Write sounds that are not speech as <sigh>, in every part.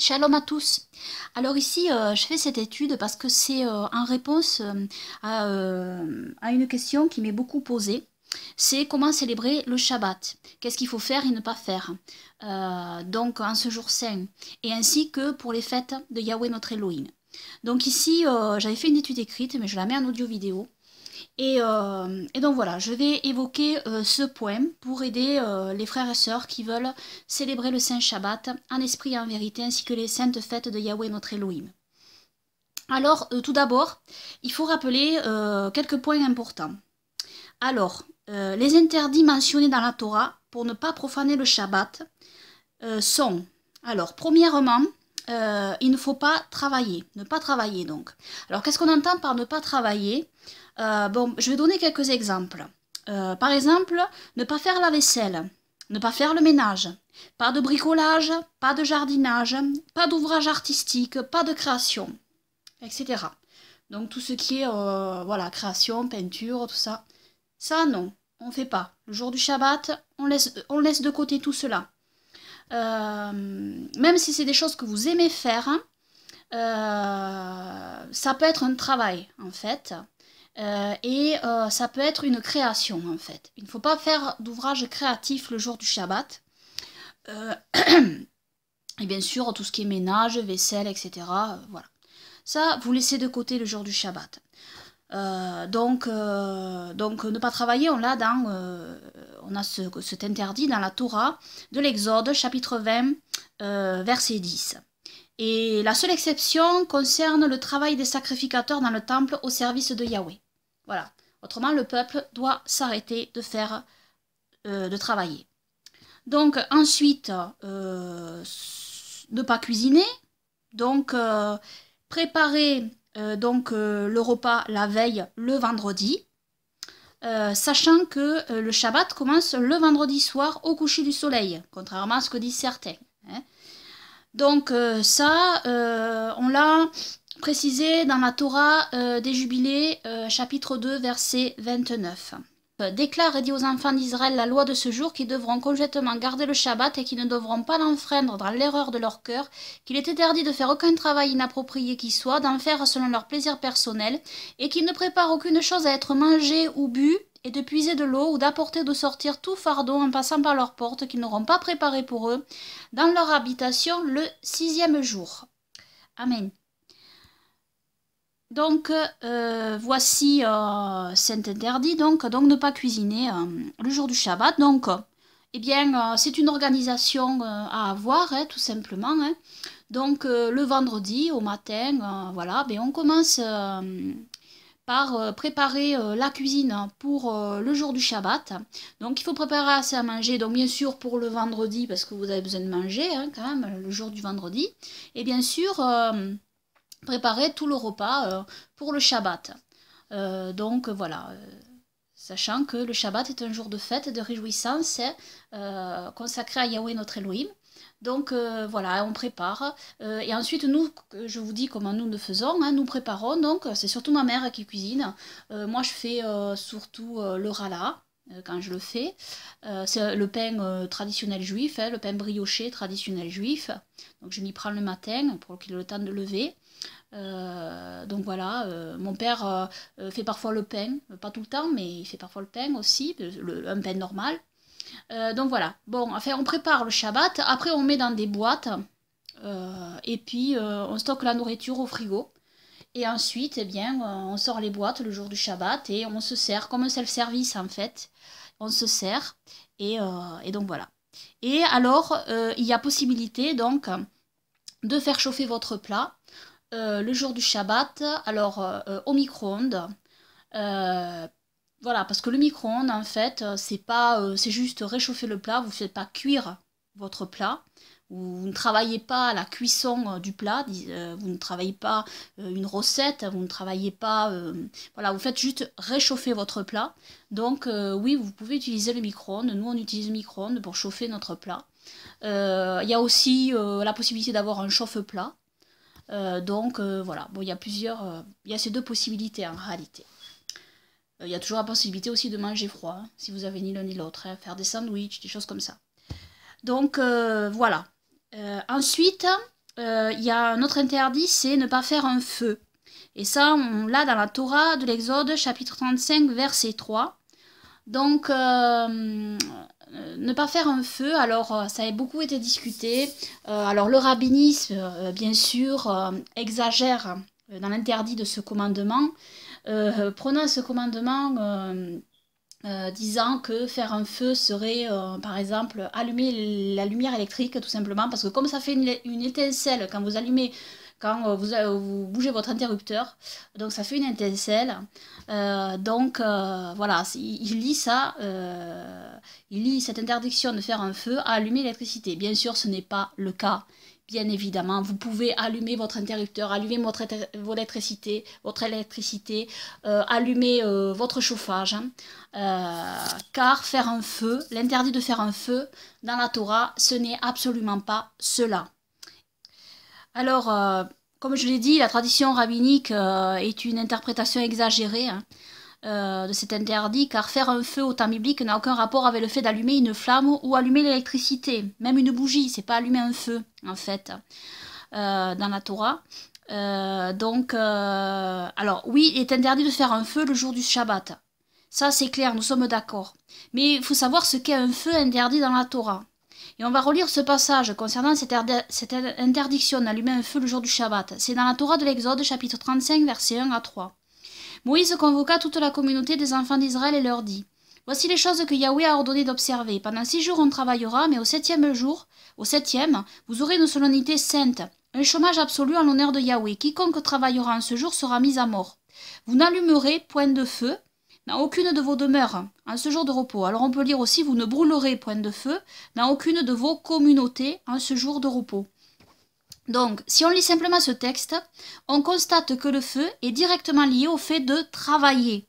Shalom à tous. Alors ici, euh, je fais cette étude parce que c'est euh, en réponse euh, à, à, une question qui m'est beaucoup posée. C'est comment célébrer le Shabbat Qu'est-ce qu'il faut faire et ne pas faire Donc en ce jour saint. Et ainsi que pour les fêtes de Yahweh notre Elohim. Donc ici, j'avais fait une étude écrite, mais je la mets en audio vidéo. Euh, et, donc voilà, je vais évoquer euh, ce poème pour aider euh, les frères et sœurs qui veulent célébrer le Saint Shabbat en esprit et en vérité, ainsi que les saintes fêtes de Yahweh notre Elohim. Alors, tout d'abord, il faut rappeler quelques points importants. Alors, les interdits mentionnés dans la Torah pour ne pas profaner le Shabbat sont, alors, premièrement, il ne faut pas travailler, ne pas travailler donc. Alors, qu'est-ce qu'on entend par ne pas travailler euh, bon, je vais donner quelques exemples. Euh, par exemple, ne pas faire la vaisselle, ne pas faire le ménage, pas de bricolage, pas de jardinage, pas d'ouvrage artistique, pas de création, etc. Donc tout ce qui est euh, voilà création, peinture, tout ça, ça non, on ne fait pas. Le jour du Shabbat, on laisse, de côté tout cela. même si c'est des choses que vous aimez faire, hein, ça peut être un travail en fait. Euh, et euh, ça peut être une création en fait. Il ne faut pas faire d'ouvrage créatif le jour du Shabbat. Euh, <clears throat> et bien sûr, tout ce qui est ménage, vaisselle, etc. voilà. Ça, vous laissez de côté le jour du Shabbat. donc, donc, ne pas travailler, on l'a dans, on a ce, cet interdit dans la Torah de l'Exode, chapitre 20, verset 10. Et la seule exception concerne le travail des sacrificateurs dans le temple au service de Yahweh. Voilà. Autrement, le peuple doit s'arrêter de faire, euh, de travailler. Donc ensuite, euh, ne pas cuisiner. Donc euh, préparer donc le repas la veille, le vendredi. sachant que le Shabbat commence le vendredi soir au coucher du soleil, contrairement à ce que disent certains. Hein. Donc ça, on l'a précisé dans la Torah euh, des Jubilés, euh, chapitre 2, verset 29. Euh, déclare et dit aux enfants d'Israël la loi de ce jour qui devront conjointement garder le Shabbat et qui ne devront pas l'enfreindre dans l'erreur de leur cœur, qu'il est interdit de faire aucun travail inapproprié qui soit, d'en faire selon leur plaisir personnel, et qu'ils ne préparent aucune chose à être mangée ou bue, et de puiser de l'eau ou d'apporter de sortir tout fardeau en passant par leur porte qu'ils n'auront pas préparé pour eux, dans leur habitation le sixième jour. Amen. Donc euh, voici saint euh, interdit, donc, donc ne pas cuisiner euh, le jour du Shabbat. Donc, eh bien, c'est une organisation à avoir, hein, tout simplement. Hein. Donc le vendredi au matin, voilà, ben, on commence par préparer la cuisine pour le jour du Shabbat. Donc il faut préparer assez à manger, donc bien sûr pour le vendredi, parce que vous avez besoin de manger hein, quand même le jour du vendredi. Et bien sûr préparer tout le repas euh, pour le Shabbat. Euh, donc voilà, euh, sachant que le Shabbat est un jour de fête de réjouissance consacré à Yahweh notre Elohim. Donc voilà, on prépare. et ensuite, nous, je vous dis comment nous le faisons. Hein, nous préparons, donc c'est surtout ma mère qui cuisine. moi, je fais surtout le rala quand je le fais. c'est le pain traditionnel juif, hein, le pain brioché traditionnel juif. Donc je m'y prends le matin pour qu'il ait le temps de lever. Euh, donc voilà, euh, mon père euh, fait parfois le pain, pas tout le temps, mais il fait parfois le pain aussi, le, un pain normal. donc voilà, bon, enfin on prépare le Shabbat, après on met dans des boîtes et puis on stocke la nourriture au frigo. Et ensuite, eh bien, on sort les boîtes le jour du Shabbat et on se sert comme un self-service en fait. On se sert et, et donc voilà. Et alors, il y a possibilité donc de faire chauffer votre plat euh, le jour du Shabbat, alors euh, euh, au micro-ondes. voilà, parce que le micro-ondes, en fait, c'est pas, c'est juste réchauffer le plat, vous ne faites pas cuire votre plat. Vous ne travaillez pas la cuisson du plat, vous ne travaillez pas une recette, vous ne travaillez pas. voilà, vous faites juste réchauffer votre plat. Donc, oui, vous pouvez utiliser le micro-ondes. Nous, on utilise le micro-ondes pour chauffer notre plat. Il y a aussi la possibilité d'avoir un chauffe-plat. Euh, donc euh, voilà, bon, il y a plusieurs, euh, il y a ces deux possibilités en réalité. Il y a toujours la possibilité aussi de manger froid, hein, si vous avez ni l'un ni l'autre, hein, faire des sandwichs, des choses comme ça. Donc voilà. ensuite, il y a un autre interdit, c'est ne pas faire un feu. Et ça, on l'a dans la Torah de l'Exode, chapitre 35, verset 3. Donc, euh, ne pas faire un feu, alors euh, ça a beaucoup été discuté. Euh, alors le rabbinisme, bien sûr, exagère dans l'interdit de ce commandement, prenant ce commandement disant que faire un feu serait, par exemple, allumer la lumière électrique, tout simplement, parce que comme ça fait une étincelle quand vous allumez quand euh, euh, vous, bougez votre interrupteur. Donc ça fait une étincelle. Euh, donc voilà, il lit ça, il lit cette interdiction de faire un feu à allumer l'électricité. Bien sûr, ce n'est pas le cas. Bien évidemment, vous pouvez allumer votre interrupteur, allumer votre, électricité, votre électricité, allumer votre chauffage, hein. car faire un feu, l'interdit de faire un feu dans la Torah, ce n'est absolument pas cela. Alors, euh, comme je l'ai dit, la tradition rabbinique euh, est une interprétation exagérée hein, euh, de cet interdit, car faire un feu au temps biblique n'a aucun rapport avec le fait d'allumer une flamme ou allumer l'électricité, même une bougie, c'est pas allumer un feu, en fait, dans la Torah. donc, alors oui, il est interdit de faire un feu le jour du Shabbat. Ça, c'est clair, nous sommes d'accord. Mais il faut savoir ce qu'est un feu interdit dans la Torah. Et on va relire ce passage concernant cette, interdiction d'allumer un feu le jour du Shabbat. C'est dans la Torah de l'Exode, chapitre 35, verset 1 à 3. Moïse convoqua toute la communauté des enfants d'Israël et leur dit Voici les choses que Yahweh a ordonné d'observer. Pendant six jours on travaillera, mais au septième jour, au septième, vous aurez une solennité sainte, un chômage absolu en l'honneur de Yahweh. Quiconque travaillera en ce jour sera mis à mort. Vous n'allumerez point de feu dans aucune de vos demeures en hein, ce jour de repos. Alors on peut lire aussi vous ne brûlerez point de feu dans aucune de vos communautés en hein, ce jour de repos. Donc, si on lit simplement ce texte, on constate que le feu est directement lié au fait de travailler.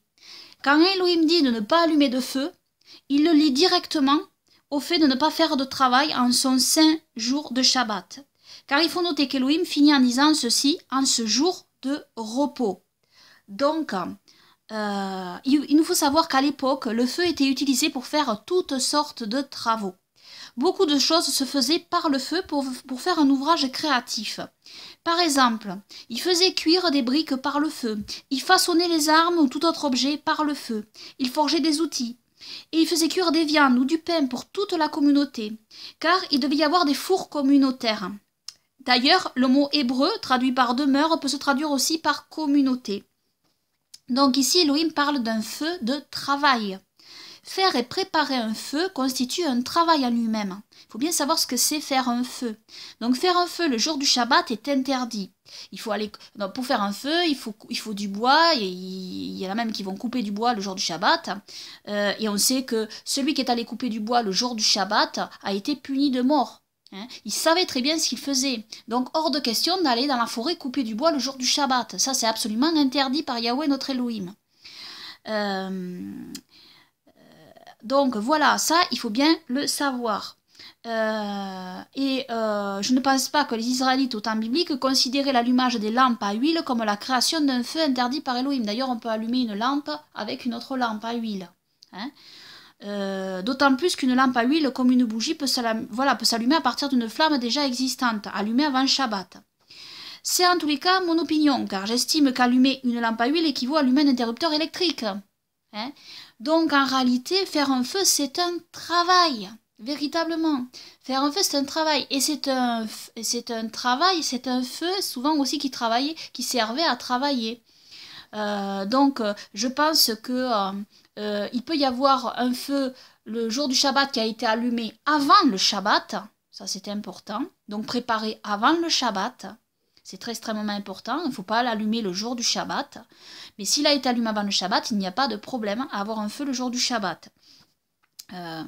Quand Elohim dit de ne pas allumer de feu, il le lit directement au fait de ne pas faire de travail en son saint jour de Shabbat. Car il faut noter qu'Elohim finit en disant ceci en ce jour de repos. Donc, euh, il, nous faut savoir qu'à l'époque, le feu était utilisé pour faire toutes sortes de travaux. Beaucoup de choses se faisaient par le feu pour, pour, faire un ouvrage créatif. Par exemple, il faisait cuire des briques par le feu, il façonnait les armes ou tout autre objet par le feu, il forgeait des outils, et il faisait cuire des viandes ou du pain pour toute la communauté, car il devait y avoir des fours communautaires. D'ailleurs, le mot hébreu, traduit par demeure, peut se traduire aussi par communauté. Donc ici, Elohim parle d'un feu de travail. Faire et préparer un feu constitue un travail en lui-même. Il faut bien savoir ce que c'est faire un feu. Donc faire un feu le jour du Shabbat est interdit. Il faut aller pour faire un feu, il faut, faut du bois et il y en a même qui vont couper du bois le jour du Shabbat. Euh, et on sait que celui qui est allé couper du bois le jour du Shabbat a été puni de mort. Hein il savait très bien ce qu'il faisait. Donc hors de question d'aller dans la forêt couper du bois le jour du Shabbat. Ça, c'est absolument interdit par Yahweh, notre Elohim. Euh, donc voilà, ça, il faut bien le savoir. Euh, et euh, je ne pense pas que les Israélites au temps biblique considéraient l'allumage des lampes à huile comme la création d'un feu interdit par Elohim. D'ailleurs, on peut allumer une lampe avec une autre lampe à huile. Hein euh, d'autant plus qu'une lampe à huile, comme une bougie, peut s'allumer à partir d'une flamme déjà existante, allumée avant Shabbat. C'est en tous les cas mon opinion, car j'estime qu'allumer une lampe à huile équivaut à allumer un interrupteur électrique. Hein donc en réalité, faire un feu, c'est un travail, véritablement. Faire un feu, c'est un travail. Et c'est un, un travail, c'est un feu souvent aussi qui travaillait, qui servait à travailler. Euh, donc, je pense que euh, euh, il peut y avoir un feu le jour du Shabbat qui a été allumé avant le Shabbat, ça c'est important, donc préparer avant le Shabbat, c'est très extrêmement important, il ne faut pas l'allumer le jour du Shabbat, mais s'il a été allumé avant le Shabbat, il n'y a pas de problème à avoir un feu le jour du Shabbat. Euh,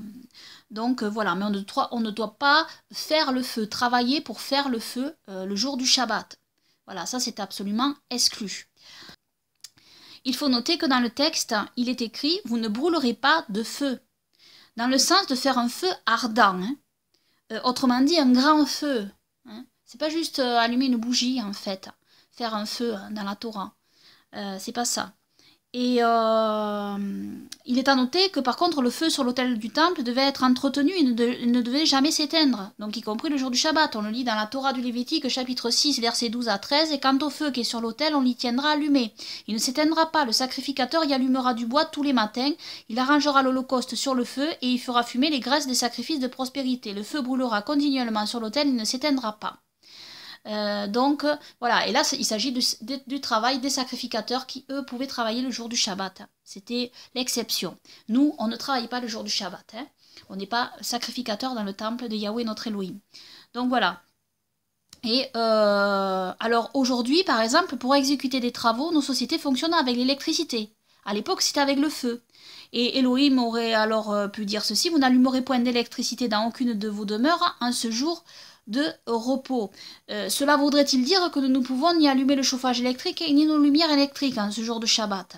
donc euh, voilà, mais on ne, doit, pas faire le feu, travailler pour faire le feu le jour du Shabbat. Voilà, ça c'est absolument exclu. Il faut noter que dans le texte, il est écrit Vous ne brûlerez pas de feu, dans le sens de faire un feu ardent. Hein. Euh, autrement dit, un grand feu. Hein. C'est pas juste euh, allumer une bougie, en fait, faire un feu hein, dans la Torah. Euh, c'est pas ça. Et euh, il est à noter que par contre le feu sur l'autel du temple devait être entretenu et ne, devait jamais s'éteindre, donc y compris le jour du Shabbat. On le lit dans la Torah du Lévitique chapitre 6 versets 12 à 13, et quant au feu qui est sur l'autel, on l'y tiendra allumé. Il ne s'éteindra pas, le sacrificateur y allumera du bois tous les matins, il arrangera l'holocauste sur le feu et y fera fumer les graisses des sacrifices de prospérité. Le feu brûlera continuellement sur l'autel, il ne s'éteindra pas. Euh, donc voilà, et là il s'agit du travail des sacrificateurs qui eux pouvaient travailler le jour du Shabbat. C'était l'exception. Nous, on ne travaille pas le jour du Shabbat. Hein. On n'est pas sacrificateur dans le temple de Yahweh notre Elohim. Donc voilà. Et euh, alors aujourd'hui, par exemple, pour exécuter des travaux, nos sociétés fonctionnent avec l'électricité. À l'époque, c'était avec le feu. Et Elohim aurait alors euh, pu dire ceci, vous n'allumerez point d'électricité dans aucune de vos demeures en ce jour de repos. Euh, cela voudrait-il dire que nous ne pouvons ni allumer le chauffage électrique ni nos lumières électriques en hein, ce jour de Shabbat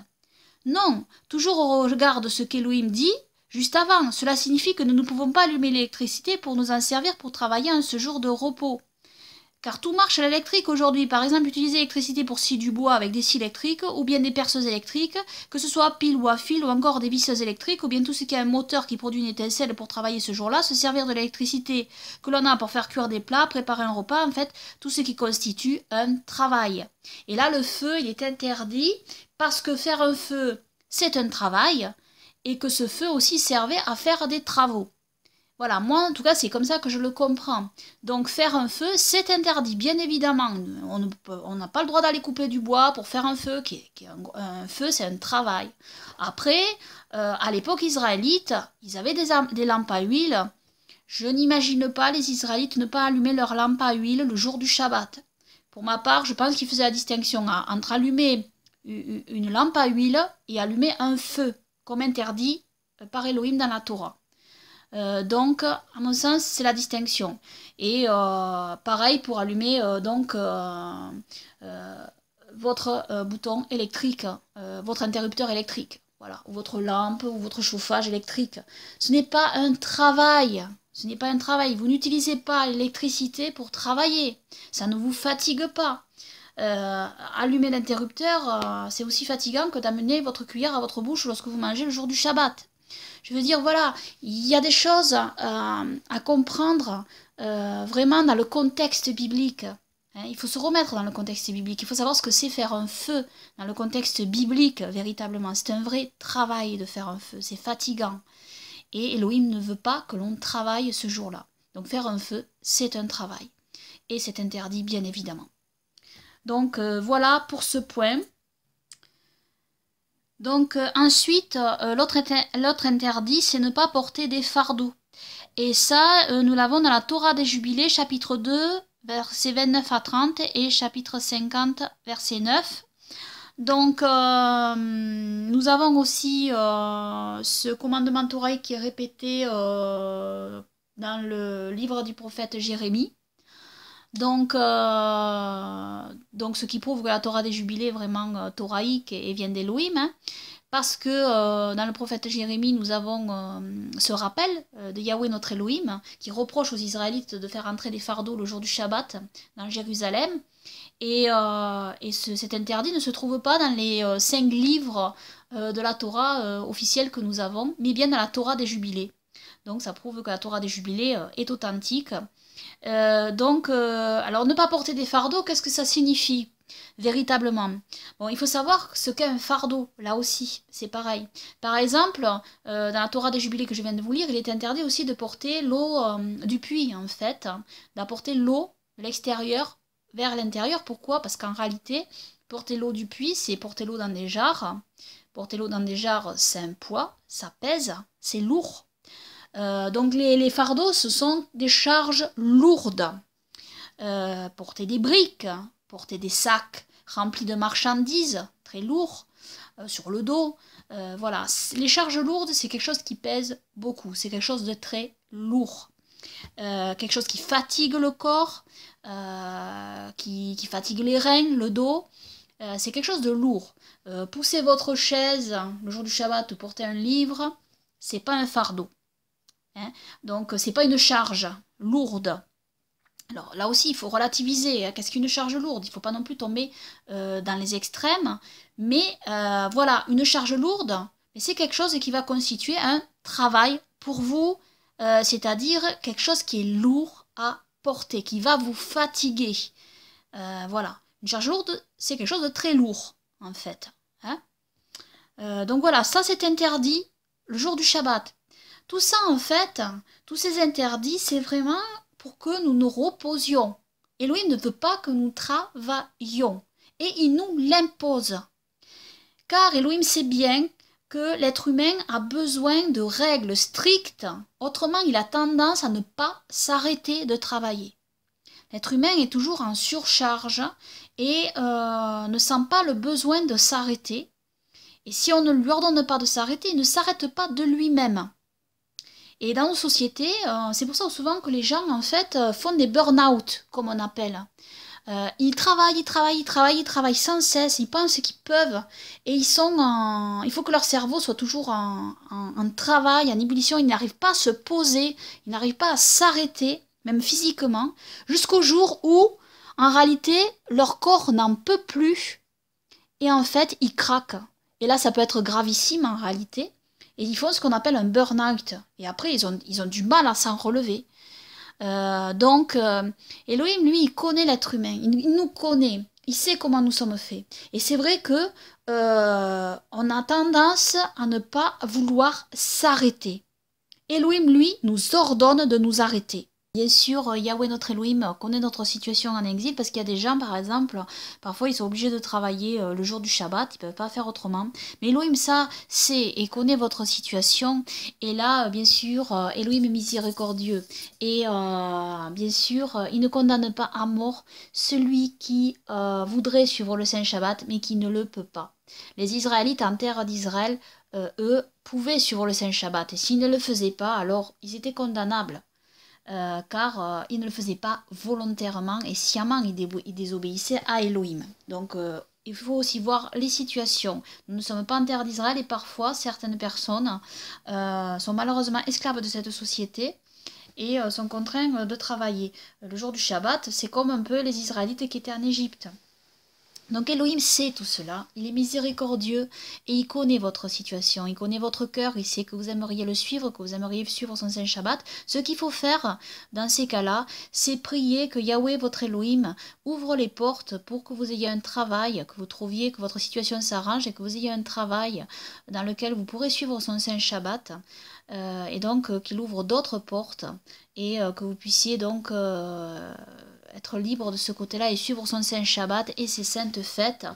Non, toujours au regard de ce qu'Elohim dit, juste avant, cela signifie que nous ne pouvons pas allumer l'électricité pour nous en servir pour travailler en ce jour de repos. Car tout marche à l'électrique aujourd'hui. Par exemple, utiliser l'électricité pour scier du bois avec des scies électriques ou bien des perceuses électriques, que ce soit à pile ou à fil ou encore des visseuses électriques ou bien tout ce qui a un moteur qui produit une étincelle pour travailler ce jour-là, se servir de l'électricité que l'on a pour faire cuire des plats, préparer un repas, en fait, tout ce qui constitue un travail. Et là, le feu, il est interdit parce que faire un feu, c'est un travail et que ce feu aussi servait à faire des travaux. Voilà, moi en tout cas, c'est comme ça que je le comprends. Donc faire un feu, c'est interdit, bien évidemment. On n'a pas le droit d'aller couper du bois pour faire un feu. Qui, qui un, feu, c'est un travail. Après, euh, à l'époque israélite, ils avaient des, des lampes à huile. Je n'imagine pas les Israélites ne pas allumer leur lampes à huile le jour du Shabbat. Pour ma part, je pense qu'ils faisaient la distinction hein, entre allumer une lampe à huile et allumer un feu, comme interdit euh, par Elohim dans la Torah. Euh, donc, à mon sens, c'est la distinction. Et euh, pareil pour allumer euh, donc votre bouton électrique, votre interrupteur électrique, voilà, ou votre lampe ou votre chauffage électrique. Ce n'est pas un travail. Ce n'est pas un travail. Vous n'utilisez pas l'électricité pour travailler. Ça ne vous fatigue pas. allumer l'interrupteur, c'est aussi fatigant que d'amener votre cuillère à votre bouche lorsque vous mangez le jour du Shabbat. Je veux dire, voilà, il y a des choses euh, à comprendre euh, vraiment dans le contexte biblique. Hein, il faut se remettre dans le contexte biblique. Il faut savoir ce que c'est faire un feu dans le contexte biblique, véritablement. C'est un vrai travail de faire un feu. C'est fatigant. Et Elohim ne veut pas que l'on travaille ce jour-là. Donc faire un feu, c'est un travail. Et c'est interdit, bien évidemment. Donc euh, voilà pour ce point. Donc euh, ensuite, euh, l'autre interdit, c'est ne pas porter des fardeaux. Et ça, euh, nous l'avons dans la Torah des Jubilés, chapitre 2, versets 29 à 30 et chapitre 50, verset 9. Donc, nous avons aussi ce commandement Torah qui est répété dans le livre du prophète Jérémie. Donc, euh, donc, ce qui prouve que la Torah des Jubilés est vraiment euh, toraïque et, vient d'Elohim, hein, parce que euh, dans le prophète Jérémie, nous avons ce rappel de Yahweh notre Elohim, qui reproche aux Israélites de faire entrer des fardeaux le jour du Shabbat dans Jérusalem, et, cet interdit ne se trouve pas dans les cinq livres de la Torah officielle que nous avons, mais bien dans la Torah des Jubilés. Donc ça prouve que la Torah des Jubilés euh, est authentique. Euh, donc, euh, alors ne pas porter des fardeaux, qu'est-ce que ça signifie véritablement Bon, il faut savoir ce qu'est un fardeau, là aussi, c'est pareil. Par exemple, dans la Torah des Jubilés que je viens de vous lire, il est interdit aussi de porter l'eau du puits, en fait, d'apporter l'eau de l'extérieur vers l'intérieur. Pourquoi Parce qu'en réalité, porter l'eau du puits, c'est porter l'eau dans des jarres. Porter l'eau dans des jarres, c'est un poids, ça pèse, c'est lourd. Euh, donc les, fardeaux, ce sont des charges lourdes. Euh, porter des briques, porter des sacs remplis de marchandises, très lourds, euh, sur le dos. voilà, les charges lourdes, c'est quelque chose qui pèse beaucoup, c'est quelque chose de très lourd. quelque chose qui fatigue le corps, qui, fatigue les reins, le dos. c'est quelque chose de lourd. pousser votre chaise le jour du Shabbat ou porter un livre, c'est pas un fardeau. Hein. Donc, euh, ce n'est pas une charge lourde. Alors là aussi, il faut relativiser. Hein. Qu'est-ce qu'une charge lourde Il ne faut pas non plus tomber euh, dans les extrêmes. Mais euh, voilà, une charge lourde, c'est quelque chose qui va constituer un travail pour vous, c'est-à-dire quelque chose qui est lourd à porter, qui va vous fatiguer. voilà, une charge lourde, c'est quelque chose de très lourd, en fait. Hein. donc voilà, ça c'est interdit le jour du Shabbat. Tout ça, en fait, tous ces interdits, c'est vraiment pour que nous nous reposions. Elohim ne veut pas que nous travaillions et il nous l'impose. Car Elohim sait bien que l'être humain a besoin de règles strictes, autrement il a tendance à ne pas s'arrêter de travailler. L'être humain est toujours en surcharge et euh, ne sent pas le besoin de s'arrêter. Et si on ne lui ordonne pas de s'arrêter, il ne s'arrête pas de lui-même. Et dans nos sociétés, euh, c'est pour ça souvent que les gens, en fait, euh, font des burn-out, comme on appelle. Euh, ils travaillent, ils travaillent, ils travaillent, ils travaillent sans cesse, ils pensent qu'ils peuvent, et ils sont en... Il faut que leur cerveau soit toujours en travail, en ébullition, ils n'arrivent pas à se poser, ils n'arrivent pas à s'arrêter, même physiquement, jusqu'au jour où, en réalité, leur corps n'en peut plus, et en fait, ils craquent. Et là, ça peut être gravissime en réalité, et ils font ce qu'on appelle un burn-out. Et après, ils ont, ils ont du mal à s'en relever. Euh, donc, euh, Elohim, lui, il connaît l'être humain, il, nous connaît, il sait comment nous sommes faits. Et c'est vrai que euh, on a tendance à ne pas vouloir s'arrêter. Elohim, lui, nous ordonne de nous arrêter. Bien sûr, euh, Yahweh notre Elohim euh, connaît notre situation en exil parce qu'il y a des gens, par exemple, parfois ils sont obligés de travailler euh, le jour du Shabbat, ils peuvent pas faire autrement. Mais Elohim, ça, sait et connaît votre situation. Et là, bien sûr, Elohim est miséricordieux. Et bien sûr, il ne condamne pas à mort celui qui voudrait suivre le Saint Shabbat mais qui ne le peut pas. Les Israélites en terre d'Israël, eux, pouvaient suivre le Saint Shabbat. Et s'ils ne le faisaient pas, alors ils étaient condamnables. Euh, car euh, ils ne le faisaient pas volontairement et sciemment, ils désobéissaient à Elohim. Donc euh, il faut aussi voir les situations. Nous ne sommes pas en terre d'Israël et parfois certaines personnes sont malheureusement esclaves de cette société et sont contraintes de travailler. Le jour du Shabbat, c'est comme un peu les Israélites qui étaient en Égypte. Donc Elohim sait tout cela, il est miséricordieux et il connaît votre situation, il connaît votre cœur, il sait que vous aimeriez le suivre, que vous aimeriez suivre son Saint Shabbat. Ce qu'il faut faire dans ces cas-là, c'est prier que Yahweh, votre Elohim, ouvre les portes pour que vous ayez un travail, que vous trouviez que votre situation s'arrange et que vous ayez un travail dans lequel vous pourrez suivre son Saint Shabbat. Euh, et donc euh, qu'il ouvre d'autres portes et euh, que vous puissiez donc être libre de ce côté-là et suivre son Saint Shabbat et ses saintes fêtes,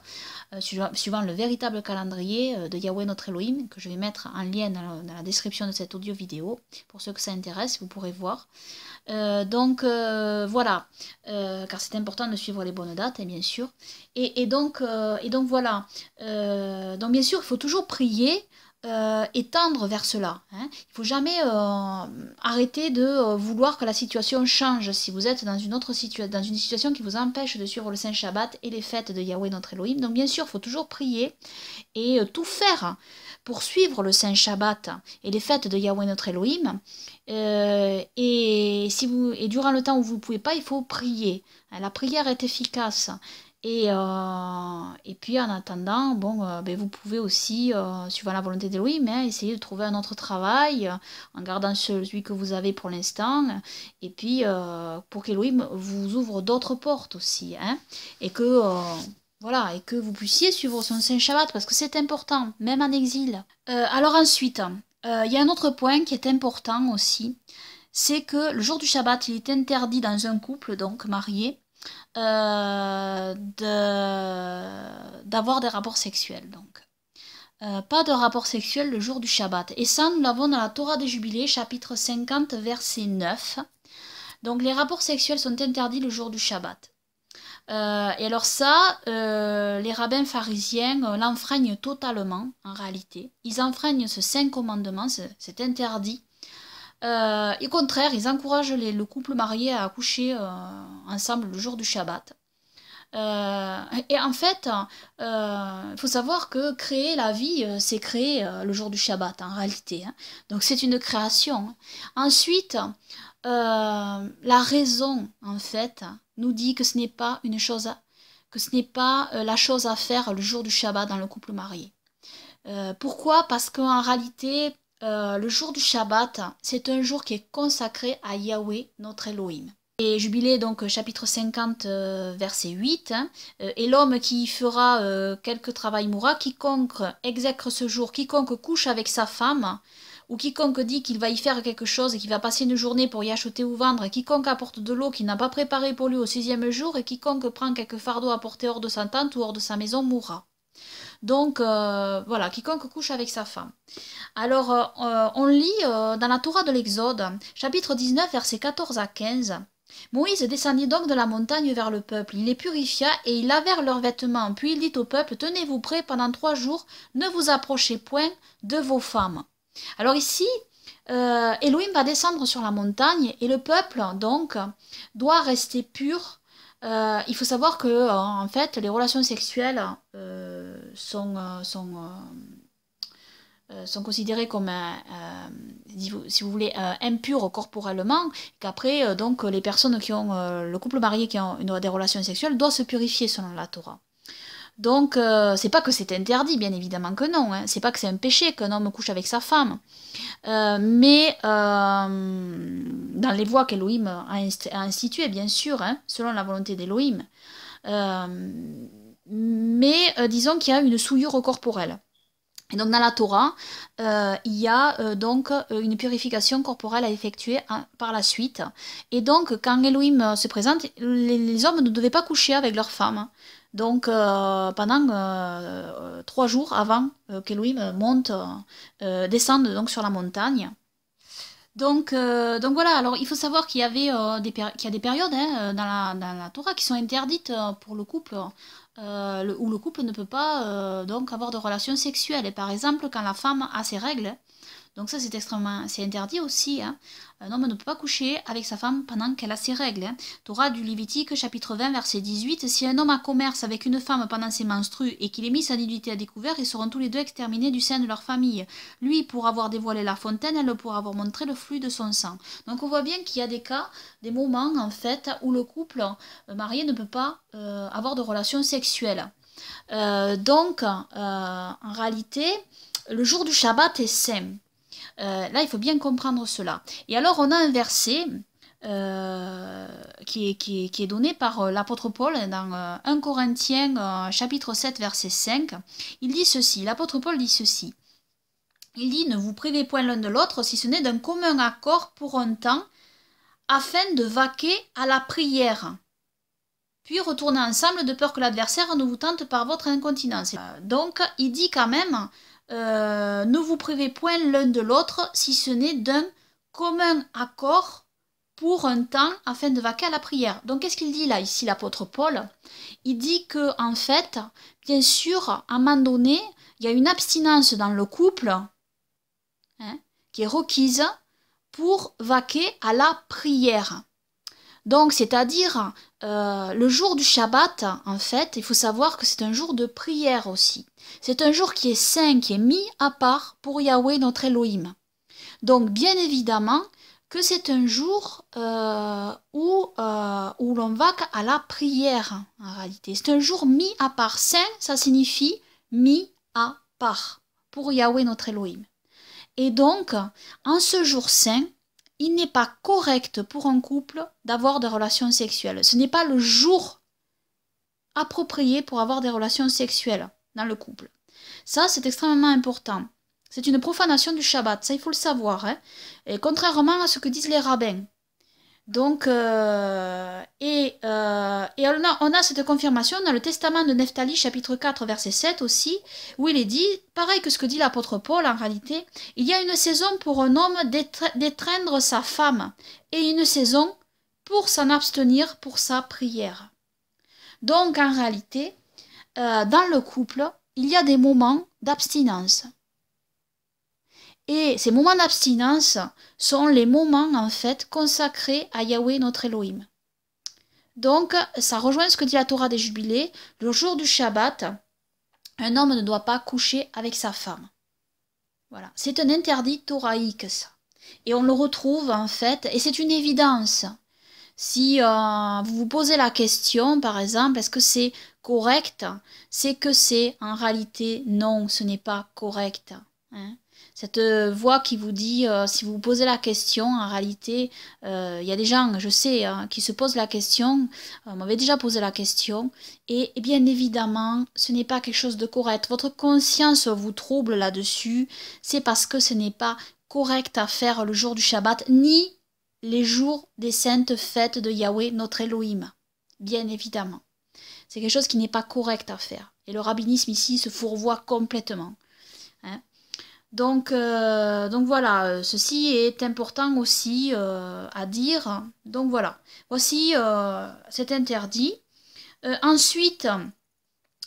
euh, suivant le véritable calendrier euh, de Yahweh notre Elohim, que je vais mettre en lien dans la, description de cette audio vidéo. Pour ceux que ça intéresse, vous pourrez voir. Euh, donc voilà, car c'est important de suivre les bonnes dates, et hein, bien sûr. Et, donc, et donc voilà. donc bien sûr, il faut toujours prier euh, étendre et vers cela. Hein. Il ne faut jamais euh, arrêter de euh, vouloir que la situation change si vous êtes dans une, autre situation dans une situation qui vous empêche de suivre le Saint Shabbat et les fêtes de Yahweh notre Elohim. Donc bien sûr, il faut toujours prier et tout faire pour suivre le Saint Shabbat et les fêtes de Yahweh notre Elohim. et, si vous, et durant le temps où vous ne pouvez pas, il faut prier. Hein. La prière est efficace. Et, euh, et puis en attendant, bon, euh, ben, vous pouvez aussi, euh, suivant la volonté d'Elohim, mais essayer de trouver un autre travail en gardant celui que vous avez pour l'instant. Et puis pour lui vous ouvre d'autres portes aussi. Hein, et que voilà, et que vous puissiez suivre son Saint Shabbat parce que c'est important, même en exil. alors ensuite, il y a un autre point qui est important aussi, c'est que le jour du Shabbat, il est interdit dans un couple, donc marié, euh, d'avoir des rapports sexuels. Donc. Euh, pas de rapport sexuel le jour du Shabbat. Et ça, nous l'avons dans la Torah des Jubilés, chapitre 50, verset 9. Donc les rapports sexuels sont interdits le jour du Shabbat. Euh, et alors ça, les rabbins pharisiens l'enfreignent totalement, en réalité. Ils enfreignent ce saint commandement, c'est interdit au euh, contraire, ils encouragent le couple marié à accoucher euh, ensemble le jour du Shabbat. Euh, et en fait, il faut savoir que créer la vie, c'est créer le jour du Shabbat en réalité. Hein. Donc c'est une création. Ensuite, la raison, en fait, nous dit que ce n'est pas une chose, que ce n'est pas la chose à faire le jour du Shabbat dans le couple marié. pourquoi Parce qu'en réalité, euh, le jour du Shabbat, c'est un jour qui est consacré à Yahweh, notre Elohim. Et Jubilé, donc chapitre 50, euh, verset 8, hein, euh, Et l'homme qui fera quelque travail mourra, quiconque exècre ce jour, quiconque couche avec sa femme, ou quiconque dit qu'il va y faire quelque chose et qu'il va passer une journée pour y acheter ou vendre, quiconque apporte de l'eau qu'il n'a pas préparée pour lui au sixième jour, et quiconque prend quelque fardeau porter hors de sa tente ou hors de sa maison mourra. Donc euh, voilà, quiconque couche avec sa femme. Alors euh, euh, on lit dans la Torah de l'Exode, chapitre 19, versets 14 à 15. Moïse descendit donc de la montagne vers le peuple. Il les purifia et il lavèrent leurs vêtements. Puis il dit au peuple Tenez-vous prêts pendant trois jours, ne vous approchez point de vos femmes. Alors ici, euh, Elohim va descendre sur la montagne et le peuple, donc, doit rester pur. il faut savoir que, en fait, les relations sexuelles sont, euh, sont, euh, euh, sont considérés comme, si vous voulez, impurs corporellement, qu'après, donc, les personnes qui ont, le couple marié qui ont une, des relations sexuelles doit se purifier selon la Torah. Donc, ce c'est pas que c'est interdit, bien évidemment que non. Hein. C'est pas que c'est un péché qu'un homme couche avec sa femme. mais dans les voies qu'Elohim a, instituées, bien sûr, hein, selon la volonté d'Elohim mais euh, disons qu'il y a une souillure corporelle. Et donc dans la Torah, euh, il y a euh, donc une purification corporelle à effectuer hein, par la suite. Et donc quand Elohim se présente, les, hommes ne devaient pas coucher avec leurs femmes. Donc pendant trois jours avant qu'Elohim monte, descende donc sur la montagne. Donc, donc voilà, alors il faut savoir qu'il y avait des, a des périodes hein, dans, la, dans, la, Torah qui sont interdites pour le couple euh, où le couple ne peut pas euh, donc avoir de relations sexuelles. par exemple, quand la femme a ses règles, donc ça, c'est extrêmement, c'est interdit aussi. Hein. Euh, un homme ne peut pas coucher avec sa femme pendant qu'elle a ses règles. Hein. Torah du Lévitique, chapitre 20, verset 18. Si un homme a commerce avec une femme pendant ses menstrues et qu'il ait mis sa nudité à découvert, ils seront tous les deux exterminés du sein de leur famille. Lui pour avoir dévoilé la fontaine, elle pour avoir montré le flux de son sang. Donc on voit bien qu'il y a des cas, des moments en fait, où le couple euh, marié ne peut pas euh, avoir de relations sexuelles. donc, en réalité, le jour du Shabbat est saint. Euh, là, il faut bien comprendre cela. Et alors, on a un verset euh, qui, est, donné par euh, l'apôtre Paul dans 1 Corinthiens chapitre 7 verset 5. Il dit ceci, l'apôtre Paul dit ceci. Il dit, ne vous privez point l'un de l'autre, si ce n'est d'un commun accord pour un temps, afin de vaquer à la prière puis retournez ensemble de peur que l'adversaire ne vous tente par votre incontinence. Donc, il dit quand même euh, ne vous privez point l'un de l'autre, si ce n'est d'un commun accord pour un temps afin de vaquer à la prière. Donc qu'est-ce qu'il dit là ici l'apôtre Paul Il dit que en fait, bien sûr, à un moment donné, il y a une abstinence dans le couple hein, qui est requise pour vaquer à la prière. Donc c'est-à-dire euh, le jour du Shabbat, en fait, il faut savoir que c'est un jour de prière aussi. C'est un jour qui est saint, qui est mis à part pour Yahweh, notre Elohim. Donc, bien évidemment, que c'est un jour euh, où, euh, où l'on va à la prière, en réalité. C'est un jour mis à part. Saint, ça signifie mis à part pour Yahweh, notre Elohim. Et donc, en ce jour saint, il n'est pas correct pour un couple d'avoir des relations sexuelles. Ce n'est pas le jour approprié pour avoir des relations sexuelles dans le couple. Ça, c'est extrêmement important. C'est une profanation du Shabbat, ça il faut le savoir. Hein Et contrairement à ce que disent les rabbins, donc, euh, et, euh, et on, a, on, a, cette confirmation dans le testament de Nephtali, chapitre 4, verset 7 aussi, où il est dit, pareil que ce que dit l'apôtre Paul en réalité, il y a une saison pour un homme d'étreindre sa femme, et une saison pour s'en abstenir pour sa prière. Donc, en réalité, euh, dans le couple, il y a des moments d'abstinence. Et ces moments d'abstinence sont les moments en fait consacrés à Yahweh notre Elohim. Donc ça rejoint ce que dit la Torah des Jubilés, le jour du Shabbat, un homme ne doit pas coucher avec sa femme. Voilà, c'est un interdit thoraïque ça. Et on le retrouve en fait, et c'est une évidence. Si euh, vous vous posez la question, par exemple, est-ce que c'est correct C'est que c'est en réalité non, ce n'est pas correct. Hein cette voix qui vous dit, euh, si vous vous posez la question, en réalité, euh, il y a des gens, je sais, hein, qui se posent la question, on euh, m'avait déjà posé la question, et, bien évidemment, ce n'est pas quelque chose de correct. Votre conscience vous trouble là-dessus, c'est parce que ce n'est pas correct à faire le jour du Shabbat, ni les jours des saintes fêtes de Yahweh, notre Elohim, bien évidemment. C'est quelque chose qui n'est pas correct à faire. Et le rabbinisme ici se fourvoie complètement. Hein. Donc, euh, donc voilà, ceci est important aussi euh, à dire. Donc voilà, voici euh, cet interdit. ensuite,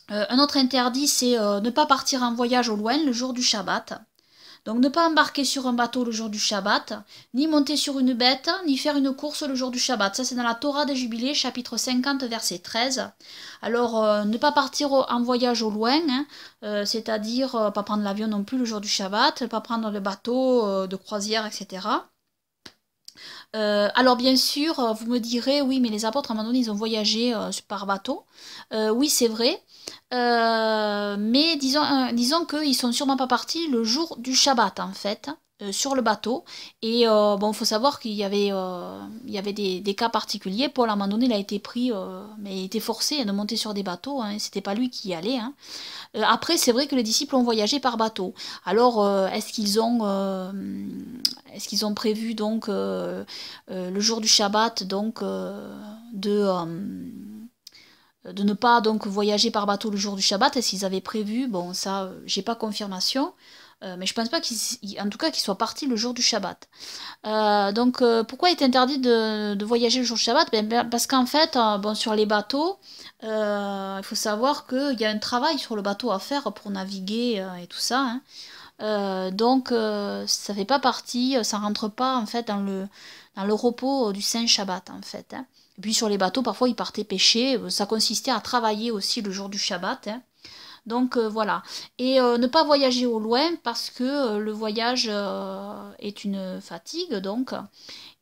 un autre interdit, c'est ne pas partir en voyage au loin le jour du Shabbat. Donc ne pas embarquer sur un bateau le jour du Shabbat, ni monter sur une bête, ni faire une course le jour du Shabbat. Ça c'est dans la Torah des Jubilés, chapitre 50, verset 13. Alors euh, ne pas partir en voyage au loin, hein, euh, c'est-à-dire euh, pas prendre l'avion non plus le jour du Shabbat, pas prendre le bateau de croisière, etc. alors bien sûr, vous me direz, oui, mais les apôtres, à un moment donné, ils ont voyagé par bateau. oui, c'est vrai. Euh, mais disons, qu'ils euh, disons qu'ils sont sûrement pas partis le jour du Shabbat en fait, euh, sur le bateau. Et bon, faut savoir qu'il y avait, il y avait des, cas particuliers. Paul, à un moment donné, il a été pris, mais il était forcé de monter sur des bateaux. Hein, C'était pas lui qui y allait. Hein. après, c'est vrai que les disciples ont voyagé par bateau. Alors, est-ce qu'ils ont, est-ce qu'ils ont prévu donc le jour du Shabbat donc de euh, de ne pas donc voyager par bateau le jour du Shabbat. et s'ils avaient prévu Bon, ça, euh, j'ai pas confirmation. Euh, mais je pense pas qu'ils, en tout cas, qu'ils soient partis le jour du Shabbat. donc, pourquoi il est interdit de, de, voyager le jour du Shabbat ben, ben, Parce qu'en fait, bon, sur les bateaux, il faut savoir qu'il y a un travail sur le bateau à faire pour naviguer et tout ça. Hein. donc, ça fait pas partie, ça rentre pas en fait dans le, dans le repos du Saint Shabbat en fait. Hein. Puis sur les bateaux, parfois ils partaient pêcher. Euh, ça consistait à travailler aussi le jour du Shabbat. Hein. Donc euh, voilà. Et euh, ne pas voyager au loin parce que le voyage est une fatigue donc.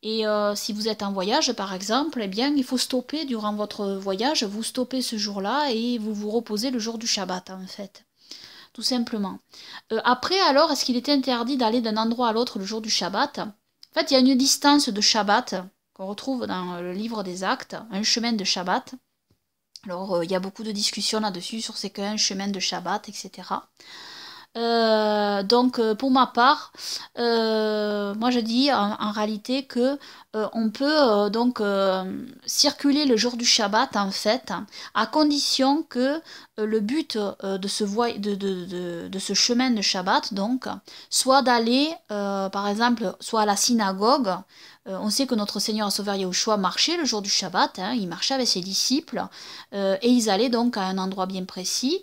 Et si vous êtes en voyage par exemple, eh bien il faut stopper durant votre voyage, vous stoppez ce jour-là et vous vous reposez le jour du Shabbat en fait. Tout simplement. après alors, est-ce qu'il est interdit d'aller d'un endroit à l'autre le jour du Shabbat En fait, il y a une distance de Shabbat on retrouve dans euh, le livre des actes, un chemin de Shabbat. Alors euh, il y a beaucoup de discussions là-dessus sur qu'est un chemin de Shabbat, etc. Euh, donc pour ma part, moi je dis en, réalité que on peut donc circuler le jour du Shabbat en fait, à condition que le but de ce, de, ce chemin de Shabbat donc soit d'aller par exemple soit à la synagogue, euh, on sait que notre Seigneur Sauveur Yahushua marchait le jour du Shabbat, hein. il marchait avec ses disciples, euh, et ils allaient donc à un endroit bien précis,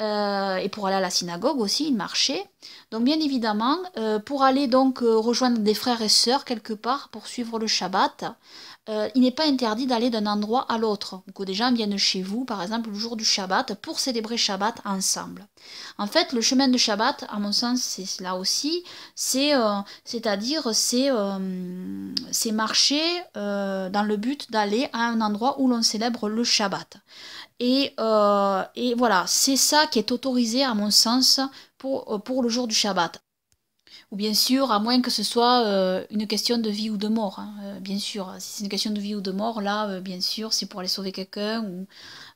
euh, et pour aller à la synagogue aussi, il marchait. Donc bien évidemment, pour aller donc rejoindre des frères et sœurs quelque part, pour suivre le Shabbat, euh, il n'est pas interdit d'aller d'un endroit à l'autre, que des gens viennent chez vous, par exemple, le jour du Shabbat, pour célébrer Shabbat ensemble. En fait, le chemin de Shabbat, à mon sens, c'est là aussi, c'est, euh, c'est-à-dire, c'est, euh, c'est marcher dans le but d'aller à un endroit où l'on célèbre le Shabbat. Et, et voilà, c'est ça qui est autorisé, à mon sens, pour, pour le jour du Shabbat. Ou bien sûr, à moins que ce soit euh, une question de vie ou de mort. Hein. Euh, bien sûr, hein. si c'est une question de vie ou de mort, là, euh, bien sûr, c'est pour aller sauver quelqu'un.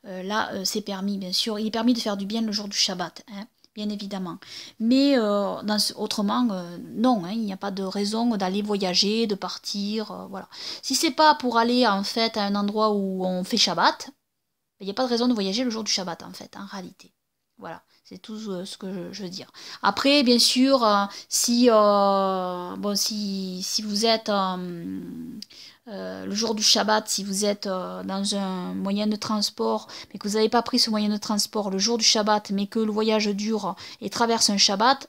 là, c'est permis, bien sûr. Il est permis de faire du bien le jour du Shabbat. Hein, bien évidemment. Mais dans autrement, non, il n'y a pas de raison d'aller voyager, de partir, voilà. Si c'est pas pour aller en fait à un endroit où on fait Shabbat, ben, il n'y a pas de raison de voyager le jour du Shabbat, en fait, en réalité. Voilà. C'est tout ce que je veux dire. Après, bien sûr, euh, euh, si, si, vous êtes euh, le jour du Shabbat, si vous êtes dans un moyen de transport, mais que vous n'avez pas pris ce moyen de transport le jour du Shabbat, mais que le voyage dure et traverse un Shabbat,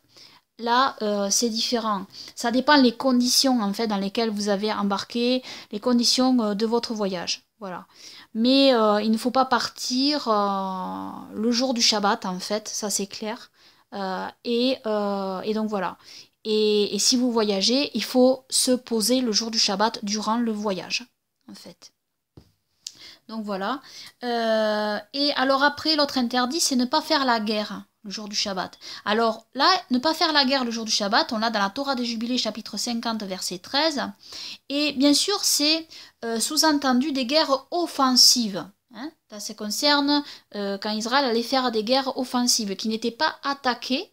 Là, c'est différent. Ça dépend des conditions en fait dans lesquelles vous avez embarqué, les conditions de votre voyage. Voilà. Mais euh, il ne faut pas partir euh, le jour du Shabbat, en fait, ça c'est clair. Euh, et, donc voilà. Et, et, si vous voyagez, il faut se poser le jour du Shabbat durant le voyage, en fait. Donc voilà. et alors après, l'autre interdit, c'est ne pas faire la guerre le jour du Shabbat. Alors là, ne pas faire la guerre le jour du Shabbat, on l'a dans la Torah des Jubilés, chapitre 50, verset 13. Et bien sûr, c'est euh, sous-entendu des guerres offensives. Hein ça concerne euh, quand Israël allait faire des guerres offensives, qui n'étaient pas attaquées,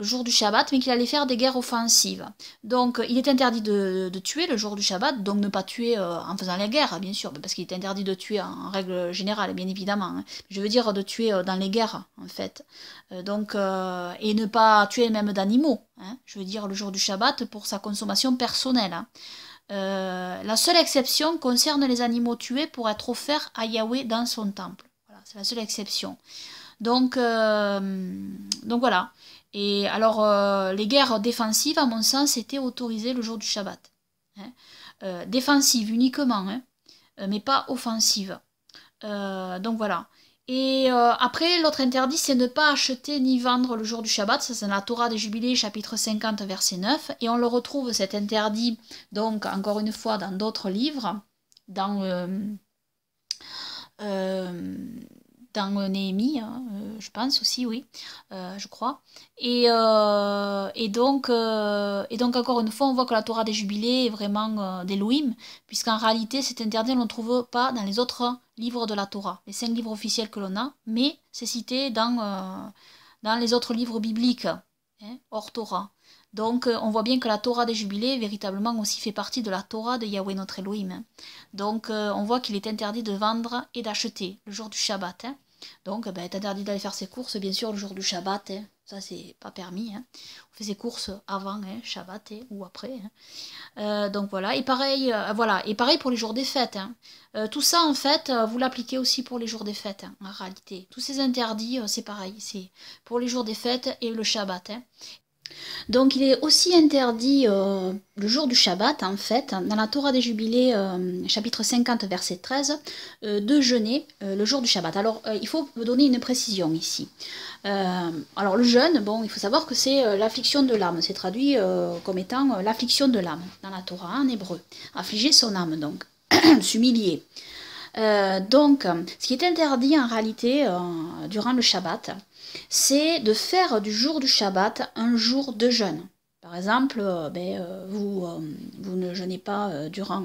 le jour du Shabbat, mais qu'il allait faire des guerres offensives. Donc il est interdit de, de tuer le jour du Shabbat, donc ne pas tuer euh, en faisant les guerres, bien sûr, parce qu'il est interdit de tuer en, règle générale, bien évidemment. Hein. Je veux dire de tuer euh, dans les guerres, en fait. Euh, donc, et ne pas tuer même d'animaux, hein. je veux dire le jour du Shabbat pour sa consommation personnelle. Hein. la seule exception concerne les animaux tués pour être offerts à Yahweh dans son temple. Voilà, c'est la seule exception. Donc, donc voilà. Et alors, euh, les guerres défensives, à mon sens, étaient autorisées le jour du Shabbat. Hein. Euh, défensives uniquement, hein, euh, mais pas offensives. donc voilà. Et après, l'autre interdit, c'est ne pas acheter ni vendre le jour du Shabbat. Ça, c'est la Torah des Jubilés, chapitre 50, verset 9. Et on le retrouve, cet interdit, donc, encore une fois, dans d'autres livres, dans dans Néhémie, hein, euh, je pense aussi, oui, euh, je crois. Et, euh, et, donc, et donc, encore une fois, on voit que la Torah des Jubilés est vraiment d'Elohim, puisqu'en réalité, cet interdit, on ne le trouve pas dans les autres livres de la Torah, les cinq livres officiels que l'on a, mais c'est cité dans, dans les autres livres bibliques, hein, hors Torah. Donc euh, on voit bien que la Torah des Jubilés véritablement aussi fait partie de la Torah de Yahweh notre Elohim. Donc euh, on voit qu'il est interdit de vendre et d'acheter le jour du Shabbat. Hein. Donc euh, ben, est interdit d'aller faire ses courses bien sûr le jour du Shabbat. Hein. Ça c'est pas permis. Hein. On fait ses courses avant Shabbat ou après. donc voilà et pareil voilà et pareil pour les jours des fêtes. tout ça en fait vous l'appliquez aussi pour les jours des fêtes en réalité. Tous ces interdits c'est pareil c'est pour les jours des fêtes et le Shabbat. Donc il est aussi interdit euh, le jour du Shabbat, en fait, dans la Torah des Jubilés, euh, chapitre 50, verset 13, euh, de jeûner le jour du Shabbat. Alors il faut donner une précision ici. alors le jeûne, bon, il faut savoir que c'est l'affliction de l'âme, c'est traduit comme étant l'affliction de l'âme dans la Torah en hébreu. Affliger son âme, donc, <coughs> s'humilier. donc, ce qui est interdit en réalité durant le Shabbat, c'est de faire du jour du Shabbat un jour de jeûne. Par exemple, euh, ben, euh, vous, euh, vous ne jeûnez pas durant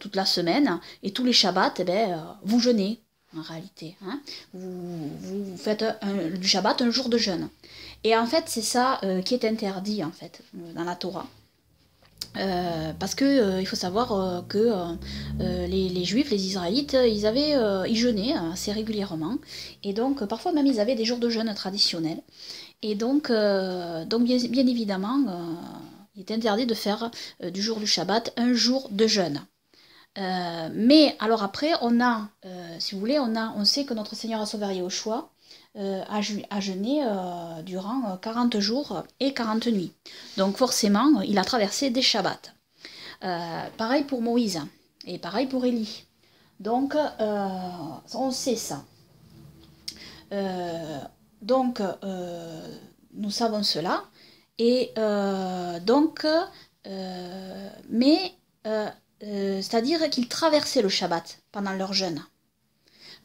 toute la semaine et tous les Shabbats, eh ben, vous jeûnez en réalité. Hein. Vous, vous, faites du Shabbat un jour de jeûne. Et en fait, c'est ça qui est interdit en fait dans la Torah. Euh, parce que euh, il faut savoir euh, que les, juifs, les israélites, ils avaient, ils jeûnaient assez régulièrement, et donc parfois même ils avaient des jours de jeûne traditionnels, et donc, donc bien, évidemment, il est interdit de faire du jour du Shabbat un jour de jeûne. mais alors après, on a, si vous voulez, on a, on sait que notre Seigneur a sauvé choix a euh, jeûné jeûner euh, durant 40 euh, jours et 40 nuits. Donc forcément, il a traversé des Shabbats. pareil pour Moïse et pareil pour Élie. Donc, on sait ça. donc, nous savons cela. Et donc, mais, c'est-à-dire qu'ils traversaient le Shabbat pendant leur jeûne.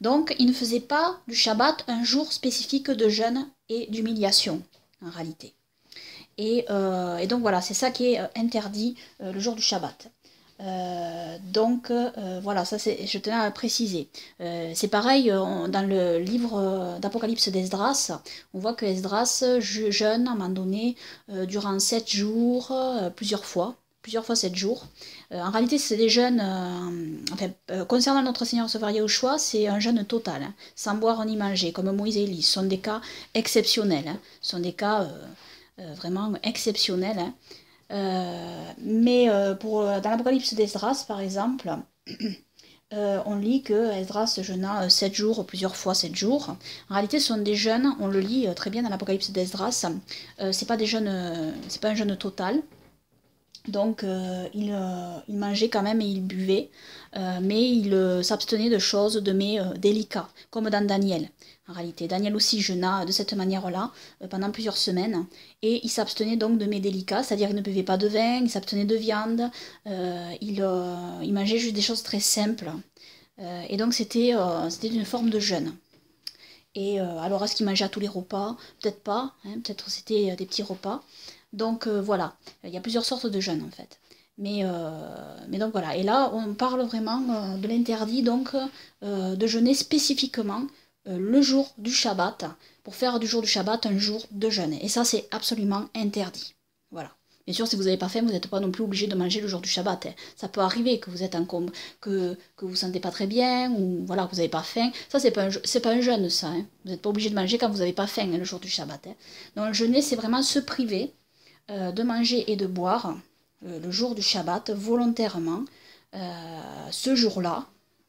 Donc, il ne faisait pas du Shabbat un jour spécifique de jeûne et d'humiliation, en réalité. Et, euh, donc voilà, c'est ça qui est euh, interdit euh, le jour du Shabbat. donc voilà, ça c'est, je tenais à préciser. c'est pareil dans le livre d'Apocalypse d'Esdras, on voit que Esdras jeûne à un moment donné durant sept jours, plusieurs fois plusieurs fois sept jours. Euh, en réalité, c'est des jeûnes, euh, euh, concernant notre Seigneur Sauvarier au choix, c'est un jeûne total, hein, sans boire ni manger, comme Moïse et Élie. Ce sont des cas exceptionnels, hein. ce sont des cas vraiment exceptionnels. Hein. mais pour, dans l'Apocalypse d'Esdras, par exemple, <clears throat> on lit que Esdras jeûna sept jours, plusieurs fois sept jours. En réalité, ce sont des jeûnes, on le lit très bien dans l'Apocalypse d'Esdras, c'est pas des c'est pas un jeûne total, donc euh, euh, il, mangeait quand même et il buvait, euh, mais il s'abstenait de choses de mets délicats, comme dans Daniel. En réalité, Daniel aussi jeûna de cette manière-là pendant plusieurs semaines, et il s'abstenait donc de mets délicats, c'est-à-dire qu'il ne buvait pas de vin, il s'abstenait de viande, il, mangeait juste des choses très simples. et donc c'était une forme de jeûne. Et alors, est-ce qu'il mangeait à tous les repas Peut-être pas, hein, peut-être c'était des petits repas. Donc euh, voilà, il y a plusieurs sortes de jeûnes en fait. Mais, euh, mais donc voilà, et là on parle vraiment euh, de l'interdit donc de jeûner spécifiquement le jour du Shabbat, pour faire du jour du Shabbat un jour de jeûne. Et ça c'est absolument interdit. Voilà. Bien sûr, si vous n'avez pas faim, vous n'êtes pas non plus obligé de manger le jour du Shabbat. Hein. Ça peut arriver que vous êtes en que, vous ne sentez pas très bien, ou voilà, que vous n'avez pas faim. Ça, c'est pas un, pas un jeûne, ça. Hein. Vous n'êtes pas obligé de manger quand vous n'avez pas faim hein, le jour du Shabbat. Hein. Donc, le jeûner, c'est vraiment se priver euh, de manger et de boire euh, le jour du Shabbat volontairement euh, ce jour-là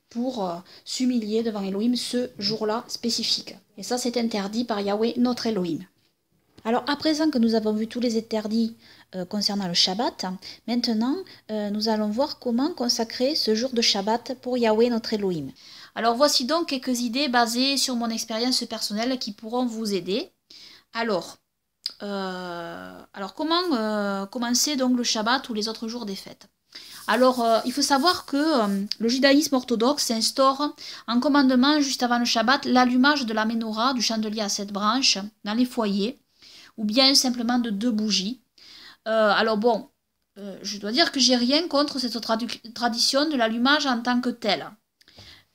pour s'humilier devant Elohim ce jour-là spécifique. Et ça, c'est interdit par Yahweh, notre Elohim. Alors, à présent que nous avons vu tous les interdits concernant le Shabbat, maintenant, nous allons voir comment consacrer ce jour de Shabbat pour Yahweh, notre Elohim. Alors, voici donc quelques idées basées sur mon expérience personnelle qui pourront vous aider. Alors, euh, alors comment euh, commencer donc le Shabbat ou les autres jours des fêtes alors, euh, il faut savoir que le judaïsme orthodoxe instaure en commandement juste avant le Shabbat l'allumage de la menorah, du chandelier à sept branches, dans les foyers, ou bien simplement de deux bougies. alors bon, je dois dire que j'ai rien contre cette tradition de l'allumage en tant que telle.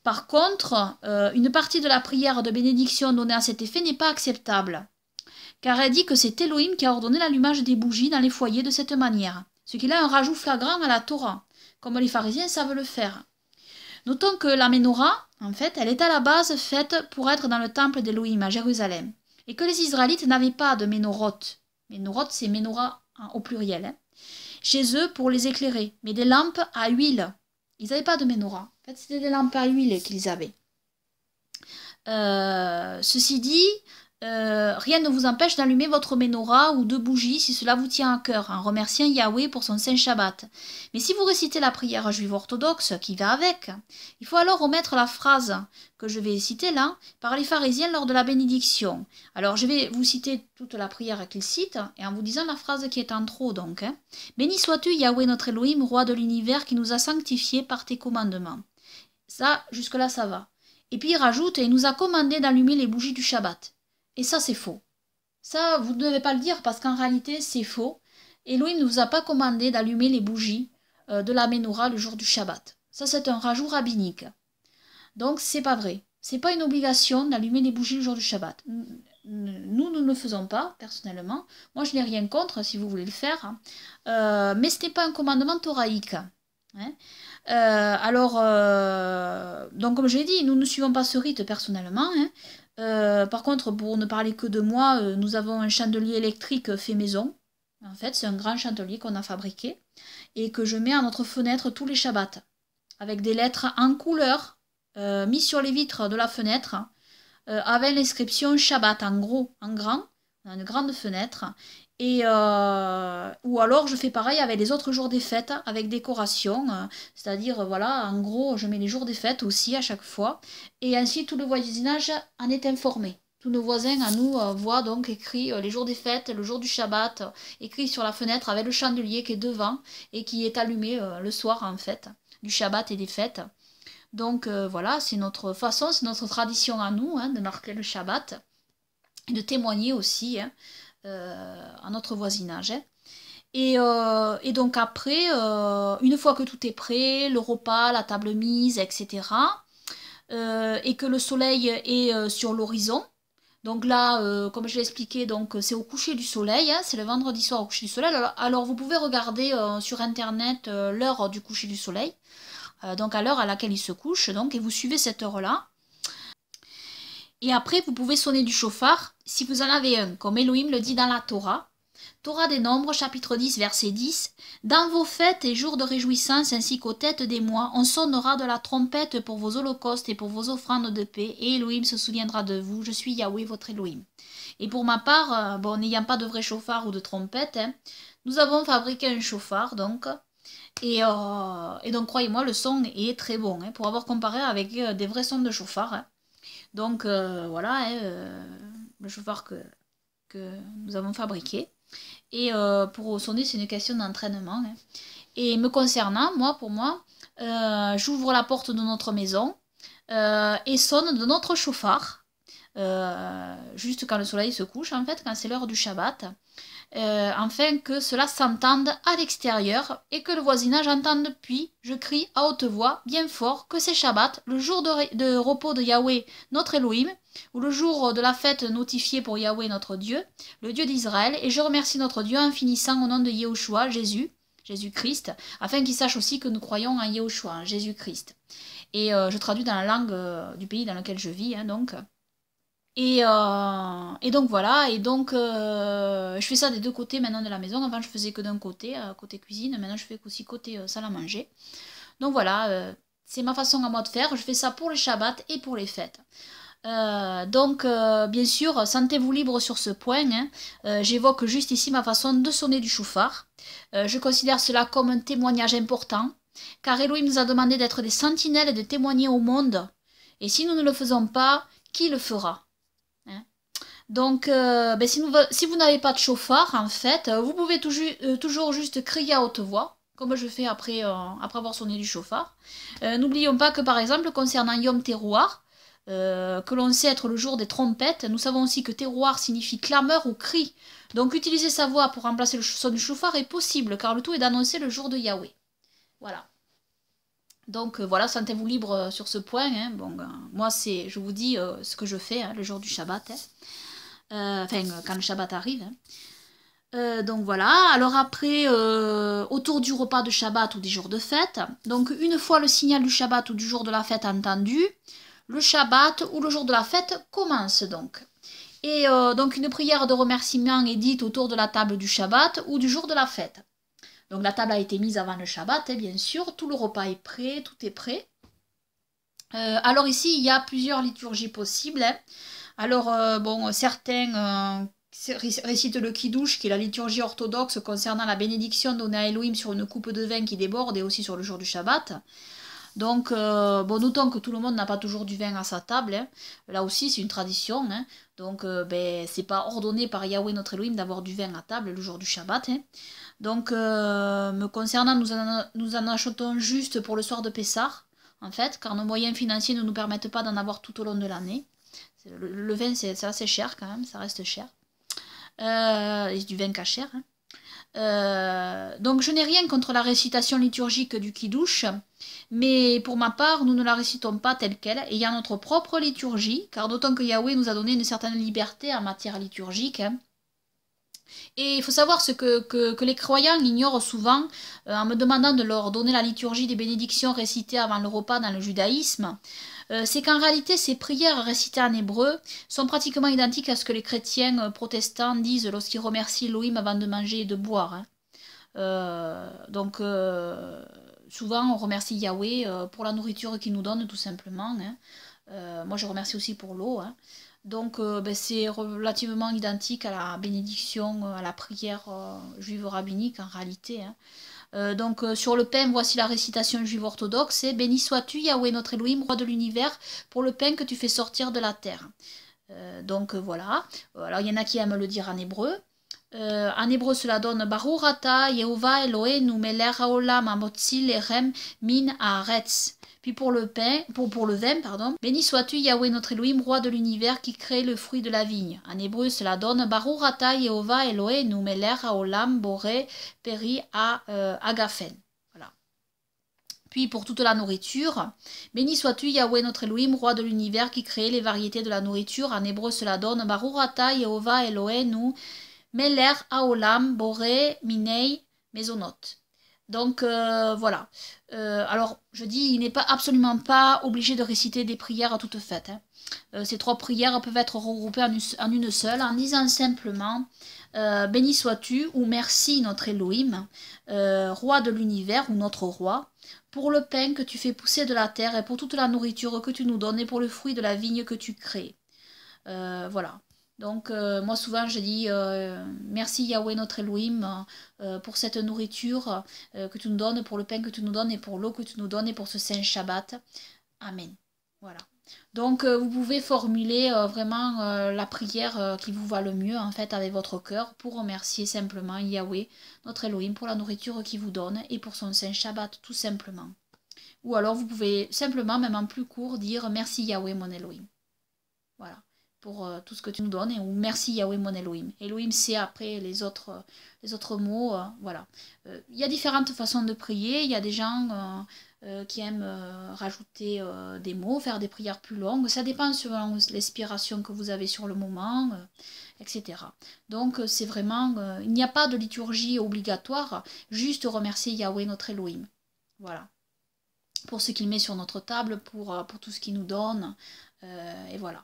Par contre, une partie de la prière de bénédiction donnée à cet effet n'est pas acceptable car elle dit que c'est Elohim qui a ordonné l'allumage des bougies dans les foyers de cette manière, ce qui a un rajout flagrant à la Torah, comme les pharisiens savent le faire. Notons que la menorah, en fait, elle est à la base faite pour être dans le temple d'Elohim à Jérusalem, et que les Israélites n'avaient pas de menoroth. Menoroth, c'est menorah au pluriel. Hein, chez eux pour les éclairer, mais des lampes à huile. Ils n'avaient pas de menorah. En fait, c'était des lampes à huile qu'ils avaient. Euh, ceci dit, euh, rien ne vous empêche d'allumer votre menorah ou deux bougies si cela vous tient à cœur, en remerciant Yahweh pour son saint Shabbat. Mais si vous récitez la prière juive orthodoxe qui va avec, il faut alors remettre la phrase que je vais citer là par les pharisiens lors de la bénédiction. Alors je vais vous citer toute la prière qu'ils citent et en vous disant la phrase qui est en trop donc. Hein. Béni sois-tu Yahweh notre Elohim, roi de l'univers qui nous a sanctifiés par tes commandements. Ça, jusque-là, ça va. Et puis il rajoute, et il nous a commandé d'allumer les bougies du Shabbat. Et ça, c'est faux. Ça, vous ne devez pas le dire parce qu'en réalité, c'est faux. Elohim ne vous a pas commandé d'allumer les bougies euh, de la menorah le jour du Shabbat. Ça, c'est un rajout rabbinique. Donc, c'est pas vrai. C'est pas une obligation d'allumer les bougies le jour du Shabbat. Nous, nous ne le faisons pas, personnellement. Moi, je n'ai rien contre, si vous voulez le faire. Hein. Euh, mais ce n'est pas un commandement thoraïque. Hein. Hein? Euh, alors, donc comme j'ai dit, nous ne suivons pas ce rite personnellement, euh, par contre, pour ne parler que de moi, euh, nous avons un chandelier électrique fait maison. En fait, c'est un grand chandelier qu'on a fabriqué et que je mets à notre fenêtre tous les Shabbats avec des lettres en couleur euh, mises sur les vitres de la fenêtre avec l'inscription Shabbat en gros, en grand. dans une grande fenêtre et euh, ou alors je fais pareil avec les autres jours des fêtes, avec décoration. C'est-à-dire, voilà, en gros, je mets les jours des fêtes aussi à chaque fois. Et ainsi, tout le voisinage en est informé. Tous nos voisins à nous euh, voient donc écrit euh, les jours des fêtes, le jour du Shabbat, écrit sur la fenêtre avec le chandelier qui est devant et qui est allumé le soir en fait, du Shabbat et des fêtes. Donc voilà, c'est notre façon, c'est notre tradition à nous hein, de marquer le Shabbat et de témoigner aussi. Hein, euh, à notre voisinage. Et, euh, donc après, euh, une fois que tout est prêt, le repas, la table mise, etc., et que le soleil est sur l'horizon, donc là, comme je l'ai expliqué, donc c'est au coucher du soleil, hein, c'est le vendredi soir au coucher du soleil. Alors, alors vous pouvez regarder sur internet l'heure du coucher du soleil, donc à l'heure à laquelle il se couche, donc et vous suivez cette heure-là. Et après, vous pouvez sonner du chauffard si vous en avez un, comme Elohim le dit dans la Torah. Torah des Nombres, chapitre 10, verset 10. Dans vos fêtes et jours de réjouissance ainsi qu'aux têtes des mois, on sonnera de la trompette pour vos holocaustes et pour vos offrandes de paix, et Elohim se souviendra de vous. Je suis Yahweh, votre Elohim. Et pour ma part, euh, bon, n'ayant pas de vrai chauffard ou de trompette, hein, nous avons fabriqué un chauffard, donc. Euh, et, donc, croyez-moi, le son est très bon, hein, pour avoir comparé avec euh, des vrais sons de chauffard. Hein. Donc euh, voilà, hein, euh, le chauffard que, nous avons fabriqué. Et euh, pour sonner, c'est une question d'entraînement. Hein. Et me concernant, moi, pour moi, j'ouvre la porte de notre maison et sonne de notre chauffard. juste quand le soleil se couche, en fait, quand c'est l'heure du Shabbat afin euh, que cela s'entende à l'extérieur et que le voisinage entende. Puis je crie à haute voix, bien fort, que c'est Shabbat, le jour de, repos de Yahweh, notre Elohim, ou le jour de la fête notifiée pour Yahweh, notre Dieu, le Dieu d'Israël, et je remercie notre Dieu en finissant au nom de Yahushua, Jésus, Jésus-Christ, afin qu'il sache aussi que nous croyons en Yahushua, en hein, Jésus-Christ. Et euh, je traduis dans la langue euh, du pays dans lequel je vis, hein, donc. Euh, et, donc voilà, et donc euh, je fais ça des deux côtés maintenant de la maison. Avant je faisais que d'un côté, euh, côté cuisine, maintenant je fais aussi côté salle à manger. Donc voilà, c'est ma façon à moi de faire. Je fais ça pour les Shabbat et pour les fêtes. donc, bien sûr, sentez-vous libre sur ce point. Hein. J'évoque juste ici ma façon de sonner du choufard je considère cela comme un témoignage important, car Elohim nous a demandé d'être des sentinelles et de témoigner au monde. Et si nous ne le faisons pas, qui le fera donc, euh, ben, si, vous n'avez pas de chauffard, en fait, euh, vous pouvez euh, toujours juste crier à haute voix, comme je fais après, avoir sonné du chauffard. N'oublions pas que, par exemple, concernant Yom Terroir, que l'on sait être le jour des trompettes, nous savons aussi que terroir signifie clameur ou cri. Donc, utiliser sa voix pour remplacer le son du chauffard est possible, car le tout est d'annoncer le jour de Yahweh. Voilà. Donc voilà, sentez-vous libre sur ce point. Hein. Bon, ben, moi, je vous dis ce que je fais hein, le jour du Shabbat. Hein. Euh, enfin, euh, quand le Shabbat arrive. Hein. Euh, donc voilà, alors après, autour du repas de Shabbat ou des jours de fête, donc une fois le signal du Shabbat ou du jour de la fête entendu, le Shabbat ou le jour de la fête commence donc. Et donc une prière de remerciement est dite autour de la table du Shabbat ou du jour de la fête. Donc la table a été mise avant le Shabbat, et hein, bien sûr, tout le repas est prêt, tout est prêt. alors ici, il y a plusieurs liturgies possibles. Hein. Alors, euh, bon, certains euh, récitent le kiddush, qui est la liturgie orthodoxe concernant la bénédiction donnée à Elohim sur une coupe de vin qui déborde et aussi sur le jour du Shabbat. Donc, euh, bon, notons que tout le monde n'a pas toujours du vin à sa table. Hein. Là aussi, c'est une tradition. Hein. Donc, ce ben, c'est pas ordonné par Yahweh, notre Elohim, d'avoir du vin à table le jour du Shabbat. Hein. Donc, me concernant, nous en, nous achetons juste pour le soir de Pessah, en fait, car nos moyens financiers ne nous permettent pas d'en avoir tout au long de l'année le, vin, c'est assez cher quand même, ça reste cher. Euh, du vin cachère. Hein. Euh, donc je n'ai rien contre la récitation liturgique du Kiddush, mais pour ma part, nous ne la récitons pas telle qu'elle, ayant notre propre liturgie, car d'autant que Yahweh nous a donné une certaine liberté en matière liturgique. Hein. Et il faut savoir ce que, que, les croyants ignorent souvent euh, en me demandant de leur donner la liturgie des bénédictions récitées avant le repas dans le judaïsme. Euh, c'est qu'en réalité, ces prières récitées en hébreu sont pratiquement identiques à ce que les chrétiens euh, protestants disent lorsqu'ils remercient Elohim avant de manger et de boire. Hein. Euh, donc, souvent, on remercie Yahweh pour la nourriture qu'il nous donne, tout simplement. Hein. moi, je remercie aussi pour l'eau. Hein. Donc, ben, c'est relativement identique à la bénédiction, à la prière juive rabbinique, en réalité. Euh, donc euh, sur le pain, voici la récitation juive orthodoxe, c'est Béni sois-tu Yahweh notre Elohim, roi de l'univers, pour le pain que tu fais sortir de la terre. Euh, donc voilà. Alors il y en a qui aiment le dire en hébreu. en hébreu, cela donne Barurata, Yehovah Elohe, Numeler Haolam, amotzi lerem Min, Haaretz. Puis pour le pain, pour, pour le vin, pardon. Béni sois-tu Yahweh notre Elohim, roi de l'univers qui crée le fruit de la vigne. En hébreu, cela donne Baruch Ata Yehovah Elohe Numeler Haolam Boré Peri à euh, Agafen. Puis pour toute la nourriture, béni sois-tu Yahweh notre Elohim, roi de l'univers qui crée les variétés de la nourriture. En hébreu, cela donne barou Yehovah Elohe Meler Haolam Boré Minei Maisonot. » Donc euh, voilà. Euh, alors je dis, il n'est pas absolument pas obligé de réciter des prières à toute fête. Hein. Euh, ces trois prières peuvent être regroupées en une, seule en disant simplement Béni sois-tu ou merci notre Elohim, roi de l'univers ou notre roi, pour le pain que tu fais pousser de la terre et pour toute la nourriture que tu nous donnes et pour le fruit de la vigne que tu crées. voilà. Donc euh, moi souvent je dis euh, merci Yahweh notre Elohim euh, pour cette nourriture que tu nous donnes, pour le pain que tu nous donnes et pour l'eau que tu nous donnes et pour ce Saint Shabbat. Amen. Voilà. Donc vous pouvez formuler vraiment la prière qui vous va le mieux en fait avec votre cœur pour remercier simplement Yahweh notre Elohim pour la nourriture qu'il vous donne et pour son Saint Shabbat tout simplement. Ou alors vous pouvez simplement même en plus court dire merci Yahweh mon Elohim. Voilà pour euh, tout ce que tu nous donnes, et, ou merci Yahweh mon Elohim. Elohim, c'est après les autres, euh, les autres mots, euh, voilà. Il y a différentes façons de prier, il y a des gens... qui aiment rajouter des mots, faire des prières plus longues. Ça dépend selon l'inspiration que vous avez sur le moment, etc. Donc c'est vraiment, il n'y a pas de liturgie obligatoire, juste remercier Yahweh notre Elohim. Voilà. Pour ce qu'il met sur notre table, pour, pour tout ce qu'il nous donne, et voilà.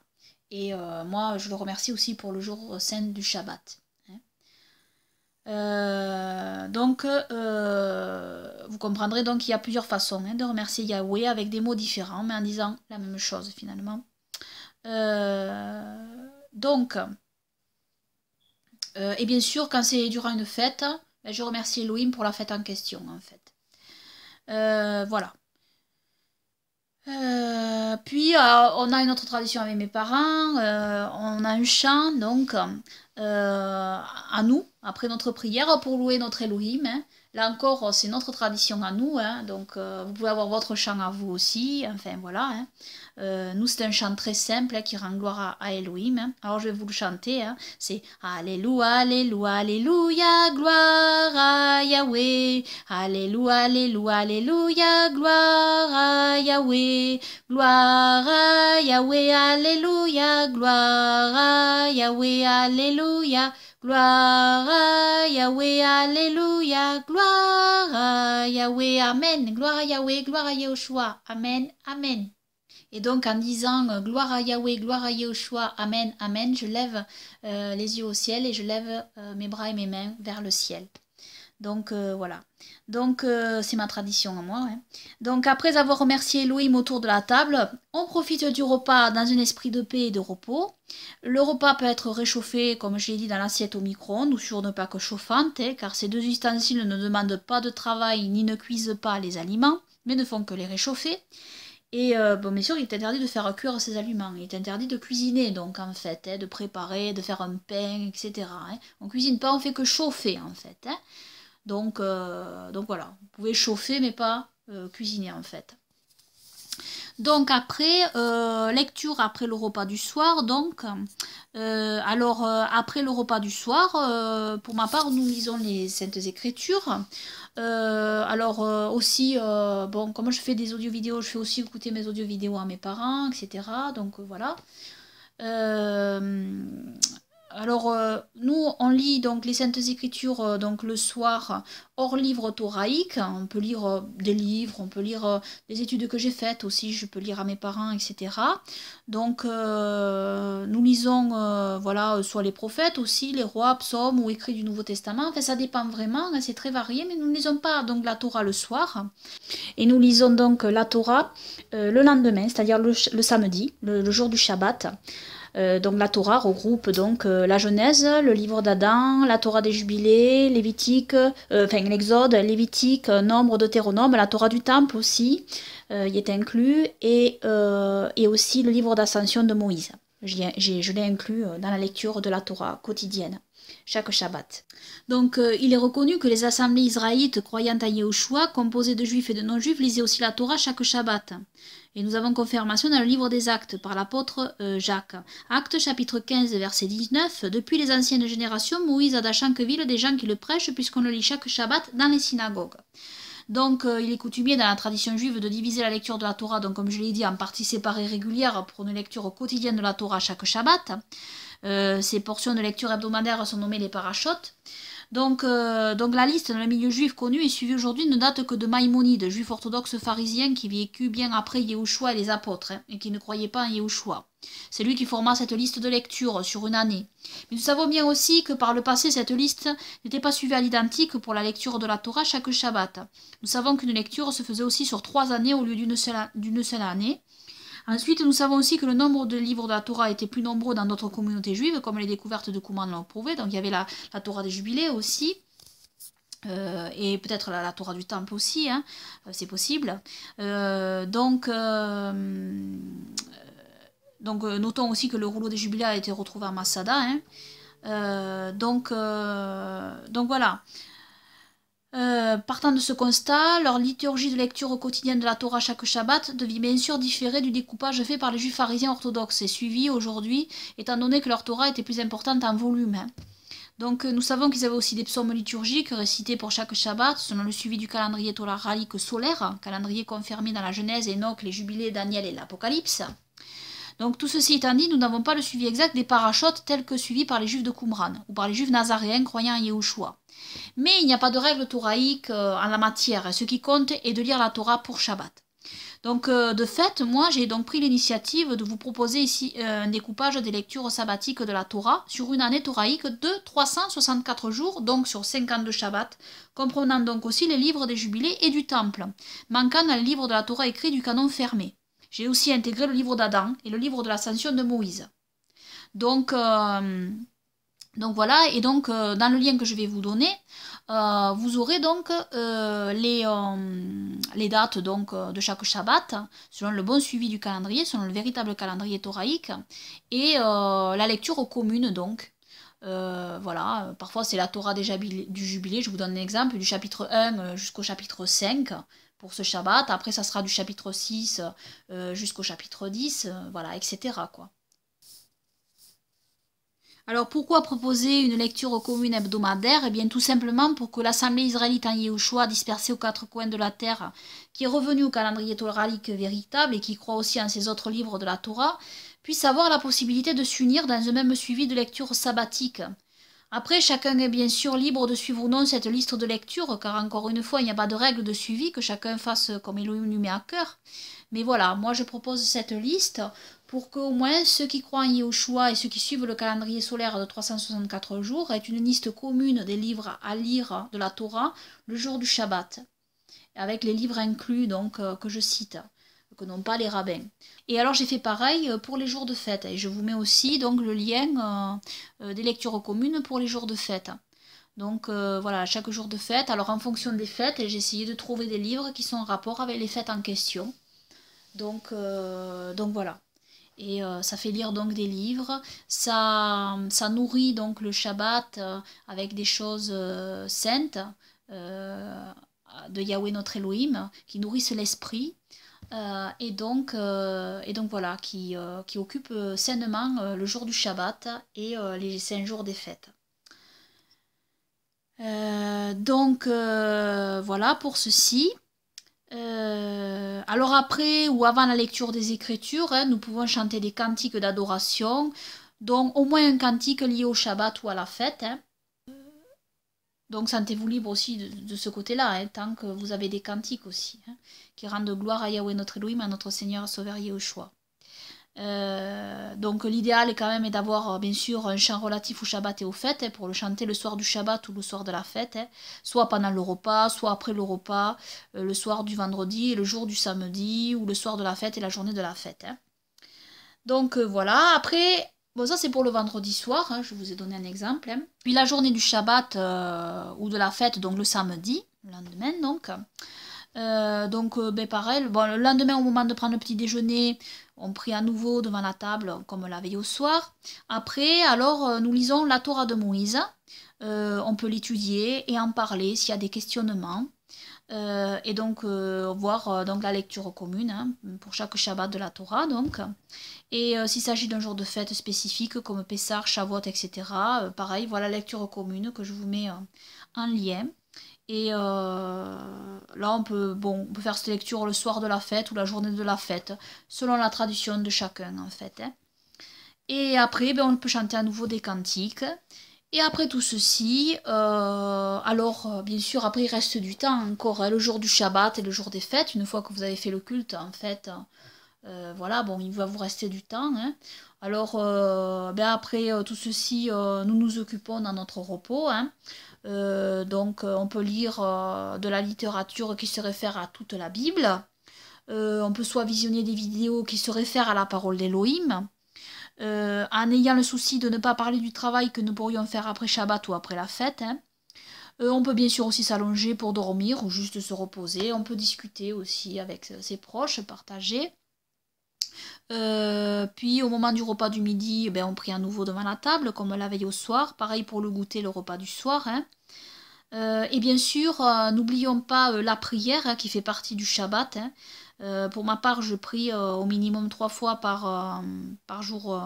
Et euh, moi, je le remercie aussi pour le jour saint du Shabbat. Hein. Euh, donc, euh, vous comprendrez donc qu'il y a plusieurs façons hein, de remercier Yahweh avec des mots différents, mais en disant la même chose finalement. donc, et bien sûr, quand c'est durant une fête, ben, je remercie Elohim pour la fête en question, en fait. voilà. Euh, puis euh, on a une autre tradition avec mes parents, euh, on a un chant donc à nous, après notre prière, pour louer notre Elohim. Hein. Là encore, c'est notre tradition à nous, hein, donc vous pouvez avoir votre chant à vous aussi, enfin voilà. Hein. Euh, nous, c'est un chant très simple hein, qui rend gloire à, Elohim. Hein. Alors, je vais vous le chanter. Hein. C'est Alléluia, Alléluia, Alléluia, gloire à Yahweh. Alléluia, Alléluia, Alléluia, gloire à Yahweh. Gloire à Yahweh, Alléluia, gloire à Yahweh, Alléluia. Gloire à Yahweh, Alléluia, gloire à Yahweh, Amen, gloire à Yahweh, gloire à Yahushua, Amen, Amen. Et donc en disant euh, gloire à Yahweh, gloire à Yeshua, Amen, Amen, je lève euh, les yeux au ciel et je lève euh, mes bras et mes mains vers le ciel. Donc voilà. Donc c'est ma tradition à moi. Hein. Donc après avoir remercié Elohim autour de la table, on profite du repas dans un esprit de paix et de repos. Le repas peut être réchauffé, comme je l'ai dit, dans l'assiette au micro-ondes ou sur une plaque chauffante, hein, car ces deux ustensiles ne demandent pas de travail ni ne cuisent pas les aliments, mais ne font que les réchauffer. Et euh, bon, bien sûr, il est interdit de faire cuire ses aliments, il est interdit de cuisiner, donc en fait, hein, de préparer, de faire un pain, etc. On hein. On cuisine pas, on fait que chauffer, en fait. Hein. Donc, euh, donc voilà, vous pouvez chauffer, mais pas euh, cuisiner, en fait. Donc après, lecture après le repas du soir. Donc, alors après le repas du soir, pour ma part, nous lisons les Saintes Écritures. Euh, alors euh, aussi, euh, bon, comment je fais des audio vidéos, je fais aussi écouter mes audio vidéos à mes parents, etc. Donc voilà. Alors, euh, nous, on lit donc les Saintes Écritures euh, donc le soir hors livre thoraïque. On peut lire euh, des livres, on peut lire des études que j'ai faites aussi, je peux lire à mes parents, etc. Donc, nous lisons voilà, soit les prophètes aussi, les rois, psaumes ou écrits du Nouveau Testament. Enfin, ça dépend vraiment, hein, c'est très varié, mais nous ne lisons pas donc la Torah le soir. Et nous lisons donc la Torah le lendemain, c'est-à-dire le, samedi, le jour du Shabbat. Euh, donc la Torah regroupe donc euh, la Genèse, le livre d'Adam, la Torah des Jubilés, Lévitique, euh, enfin l'Exode, Lévitique, Nombre, de Deutéronome, la Torah du Temple aussi y est inclus, et, aussi le livre d'ascension de Moïse. je l'ai inclus dans la lecture de la Torah quotidienne chaque Shabbat. Donc il est reconnu que les assemblées israélites croyant à choix, composées de juifs et de non-juifs, lisaient aussi la Torah chaque Shabbat. Et nous avons confirmation dans le livre des Actes par l'apôtre euh, Jacques. Actes chapitre 15 verset 19. Depuis les anciennes générations, Moïse a d'Achanqueville des gens qui le prêchent puisqu'on le lit chaque Shabbat dans les synagogues. Donc, euh, il est coutumier dans la tradition juive de diviser la lecture de la Torah, donc comme je l'ai dit, en parties séparées régulières pour une lecture quotidienne de la Torah chaque Shabbat. Euh, ces portions de lecture hebdomadaire sont nommées les parachotes. Donc, euh, donc la liste dans le milieu juif connu et suivie aujourd'hui ne date que de Maïmonide, juif orthodoxe pharisien qui vécut bien après Yehoshua et les apôtres, hein, et qui ne croyait pas en Yeshua. C'est lui qui forma cette liste de lecture sur une année. Mais nous savons bien aussi que par le passé, cette liste n'était pas suivie à l'identique pour la lecture de la Torah chaque Shabbat. Nous savons qu'une lecture se faisait aussi sur trois années au lieu d'une seule année, Ensuite, nous savons aussi que le nombre de livres de la Torah était plus nombreux dans notre communauté juive, comme les découvertes de Kouman l'ont prouvé. Donc il y avait la, Torah des Jubilés aussi. Euh, et peut-être la, Torah du Temple aussi, hein, euh, c'est possible. Euh, donc, notons aussi que le rouleau des jubilés a été retrouvé à Massada. Hein. donc, donc voilà. Euh, partant de ce constat, leur liturgie de lecture au quotidien de la Torah chaque Shabbat devient bien sûr différer du découpage fait par les juifs pharisiens orthodoxes et suivi aujourd'hui, étant donné que leur Torah était plus importante en volume. Donc euh, nous savons qu'ils avaient aussi des psaumes liturgiques récités pour chaque Shabbat selon le suivi du calendrier Torah-ralique solaire, calendrier confirmé dans la Genèse, Enoch, les Jubilés, Daniel et l'Apocalypse. Donc tout ceci étant dit, nous n'avons pas le suivi exact des parachotes tels que suivis par les juifs de Qumran ou par les juifs nazaréens croyant à Yeshua. Mais il n'y a pas de règle toraïque euh, en la matière. Ce qui compte est de lire la Torah pour Shabbat. Donc, euh, de fait, moi, j'ai donc pris l'initiative de vous proposer ici euh, un découpage des lectures sabbatiques de la Torah sur une année toraïque de 364 jours, donc sur de Shabbat, comprenant donc aussi les livres des Jubilés et du Temple, manquant dans le livre de la Torah écrit du canon fermé. J'ai aussi intégré le livre d'Adam et le livre de l'Ascension de Moïse. Donc, donc voilà, et donc euh, dans le lien que je vais vous donner, euh, vous aurez donc euh, les, dates donc, de chaque Shabbat, selon le bon suivi du calendrier, selon le véritable calendrier thoraïque, et la lecture aux communes donc. voilà, parfois c'est la Torah du jubilé, je vous donne un exemple, du chapitre 1 jusqu'au chapitre 5 pour ce Shabbat, après ça sera du chapitre 6 jusqu'au chapitre 10, voilà, etc. quoi. Alors pourquoi proposer une lecture commune hebdomadaire Eh bien tout simplement pour que l'Assemblée israélite en Yeshua dispersée aux quatre coins de la terre, qui est revenue au calendrier toralique véritable et qui croit aussi en ses autres livres de la Torah, puisse avoir la possibilité de s'unir dans un même suivi de lecture sabbatique. Après, chacun est bien sûr libre de suivre ou non cette liste de lecture, car encore une fois, il n'y a pas de règle de suivi que chacun fasse comme il lui met à cœur. Mais voilà, moi je propose cette liste pour qu'au moins ceux qui croient en choix et ceux qui suivent le calendrier solaire de 364 jours aient une liste commune des livres à lire de la Torah le jour du Shabbat, avec les livres inclus donc euh, que je cite que n'ont pas les rabbins. Et alors j'ai fait pareil euh, pour les jours de fête et je vous mets aussi donc le lien euh, des lectures communes pour les jours de fête. Donc voilà, chaque jour de fête, alors en fonction des fêtes, j'ai essayé de trouver des livres qui sont en rapport avec les fêtes en question. Donc, donc voilà et euh, ça fait lire donc des livres, ça, ça nourrit donc le Shabbat euh, avec des choses euh, saintes de Yahweh notre Elohim qui nourrissent l'esprit et donc et donc voilà qui, qui occupe sainement le jour du Shabbat et les cinq jours des fêtes. donc voilà pour ceci. Euh, alors après ou avant la lecture des Écritures, hein, nous pouvons chanter des cantiques d'adoration, donc au moins un cantique lié au Shabbat ou à la fête. Hein. Donc sentez-vous libre aussi de, ce côté-là, hein, tant que vous avez des cantiques aussi, qui rendent gloire à Yahweh notre Elohim, à notre Seigneur Sauveur Yeshua. Euh, donc l'idéal est quand même d'avoir euh, bien sûr un chant relatif au Shabbat et aux fêtes, hein, pour le chanter le soir du Shabbat ou le soir de la fête, hein, soit pendant le repas, soit après le repas, euh, le soir du vendredi et le jour du samedi, ou le soir de la fête et la journée de la fête. Hein. Donc voilà, après, ça c'est pour le vendredi soir, je vous ai donné un exemple. Puis la journée du Shabbat ou de la fête, donc le samedi, le lendemain donc. Euh, donc, euh, ben, pareil, le lendemain, au moment de prendre le petit déjeuner, on prie à nouveau devant la table, comme la veille au soir. Après, alors, euh, nous lisons la Torah de Moïse. on peut l'étudier et en parler s'il y a des questionnements. et donc voir donc la lecture commune hein, pour chaque Shabbat de la Torah donc et s'il s'agit d'un jour de fête spécifique comme Pessah, Shavuot etc pareil voilà la lecture commune que je vous mets en lien et euh, là, on peut, bon, faire cette lecture le soir de la fête ou la journée de la fête, selon la tradition de chacun, en fait. Hein. Et après, ben, on peut chanter à nouveau des cantiques. Et après tout ceci, euh, alors bien sûr, après il reste du temps encore, hein. le jour du Shabbat et le jour des fêtes, une fois que vous avez fait le culte, en fait, euh, voilà, bon, il va vous rester du temps. Hein. Alors, ben après tout ceci, nous nous occupons dans notre repos. Hein. Euh, donc euh, on peut lire euh, de la littérature qui se réfère à toute la Bible. on peut soit visionner des vidéos qui se réfèrent à la parole d'Élohim. en ayant le souci de ne pas parler du travail que nous pourrions faire après Shabbat ou après la fête. Hein. on peut bien sûr aussi s'allonger pour dormir ou juste se reposer. On peut discuter aussi avec ses proches, partager. Euh, puis au moment du repas du midi, eh ben, on prie à nouveau devant la table, comme la veille au soir. Pareil pour le goûter, le repas du soir. Hein. Euh, et bien sûr, euh, n'oublions pas la prière hein, qui fait partie du Shabbat. Hein. pour ma part, je prie au minimum trois fois par, par, jour,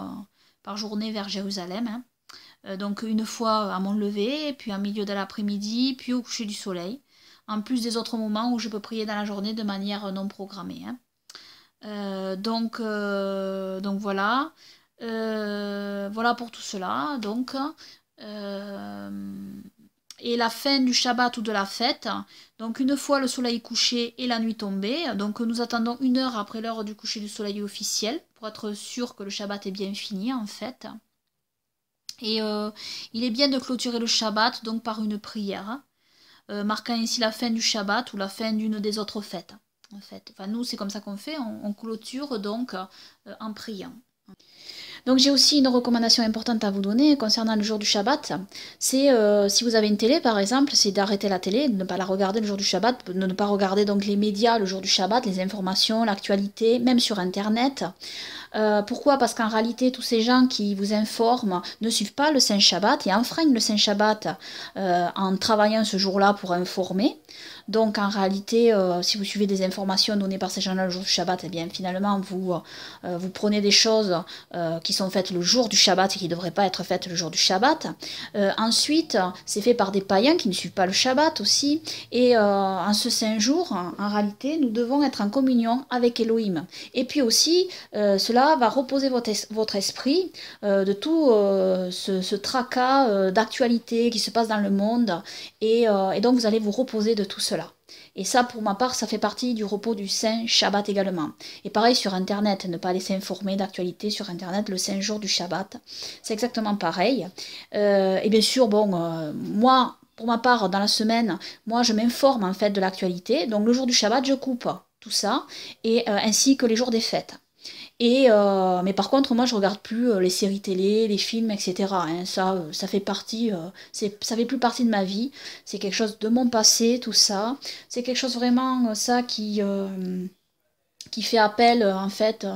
par journée vers Jérusalem. donc une fois à mon lever, puis au milieu de l'après-midi, puis au coucher du soleil. En plus des autres moments où je peux prier dans la journée de manière non programmée. Euh, donc, euh, donc voilà. Euh, voilà pour tout cela. Donc, et la fin du Shabbat ou de la fête. Donc une fois le soleil couché et la nuit tombée. Donc nous attendons une heure après l'heure du coucher du soleil officiel pour être sûr que le Shabbat est bien fini en fait. Et il est bien de clôturer le Shabbat donc par une prière, marquant ainsi la fin du Shabbat ou la fin d'une des autres fêtes. En fait, enfin, nous, c'est comme ça qu'on fait, on, clôture donc euh, en priant. Donc j'ai aussi une recommandation importante à vous donner concernant le jour du Shabbat. C'est euh, si vous avez une télé par exemple, c'est d'arrêter la télé, de ne pas la regarder le jour du Shabbat, de ne pas regarder donc les médias le jour du Shabbat, les informations, l'actualité, même sur Internet. Euh, pourquoi Parce qu'en réalité, tous ces gens qui vous informent ne suivent pas le Saint Shabbat et enfreignent le Saint Shabbat euh, en travaillant ce jour-là pour informer. Donc en réalité, euh, si vous suivez des informations données par ces gens-là le jour du Shabbat, et eh bien finalement vous, vous prenez des choses qui sont faites le jour du Shabbat et qui ne devraient pas être faites le jour du Shabbat. ensuite, c'est fait par des païens qui ne suivent pas le Shabbat aussi. Et en ce saint jour, en, en réalité, nous devons être en communion avec Elohim. Et puis aussi, cela va reposer votre, votre esprit euh, de tout euh, ce, tracas euh, d'actualité qui se passe dans le monde et, donc vous allez vous reposer de tout cela. Et ça, pour ma part, ça fait partie du repos du Saint Shabbat également. Et pareil sur Internet, ne pas laisser informer d'actualité sur Internet le Saint jour du Shabbat. C'est exactement pareil. et bien sûr, bon, moi, pour ma part, dans la semaine, moi, je m'informe en fait de l'actualité. Donc le jour du Shabbat, je coupe tout ça, et ainsi que les jours des fêtes. Et, euh, mais par contre, moi, je regarde plus euh, les séries télé, les films, etc. Hein. ça, euh, ça fait partie, ça fait plus partie de ma vie. C'est quelque chose de mon passé, tout ça. C'est quelque chose vraiment ça qui, qui fait appel en fait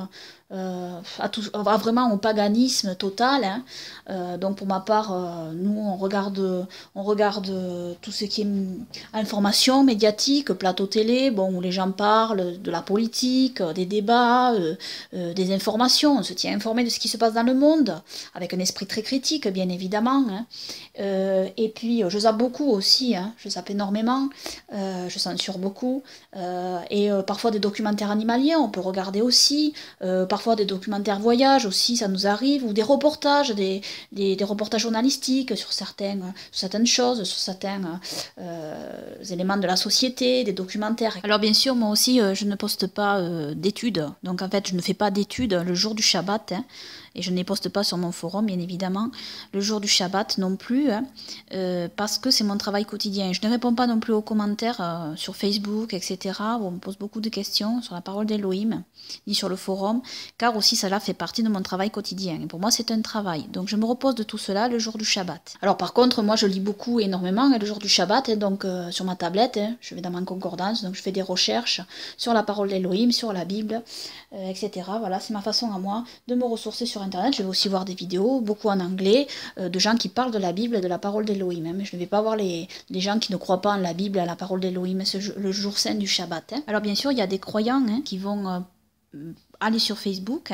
euh, à, vraiment au paganisme total. Hein. Euh, donc pour ma part, euh, nous on regarde, on regarde tout ce qui est information médiatique, plateau télé, bon, où les gens parlent de la politique, des débats, des informations. On se tient informé de ce qui se passe dans le monde, avec un esprit très critique bien évidemment. Hein. et puis je zappe beaucoup aussi, hein. je zappe énormément, je censure beaucoup. et parfois des documentaires animaliers, on peut regarder aussi. parfois des documentaires voyage aussi, ça nous arrive, ou des reportages, des, des, reportages journalistiques sur certaines, certaines choses, sur certains euh, éléments de la société, des documentaires. Alors bien sûr, moi aussi, euh, je ne poste pas euh, d'études, donc en fait, je ne fais pas d'études le jour du Shabbat. Hein et je ne les poste pas sur mon forum, bien évidemment, le jour du Shabbat non plus, hein, euh, parce que c'est mon travail quotidien. Je ne réponds pas non plus aux commentaires euh, sur Facebook, etc., on me pose beaucoup de questions sur la parole d'Elohim, ni sur le forum, car aussi cela fait partie de mon travail quotidien. Et pour moi, c'est un travail. Donc, je me repose de tout cela le jour du Shabbat. Alors, par contre, moi, je lis beaucoup, énormément, hein, le jour du Shabbat, hein, donc euh, sur ma tablette, je vais dans ma concordance, donc je fais des recherches sur la parole d'Elohim, sur la Bible, etc. Voilà, c'est ma façon à moi de me ressourcer sur internet, je vais aussi voir des vidéos, beaucoup en anglais, euh, de gens qui parlent de la Bible et de la parole d'Elohim. Hein. Même, Je ne vais pas voir les, gens qui ne croient pas en la Bible et à la parole d'Elohim hein, le jour saint du Shabbat. Hein. Alors bien sûr, il y a des croyants qui vont euh, aller sur Facebook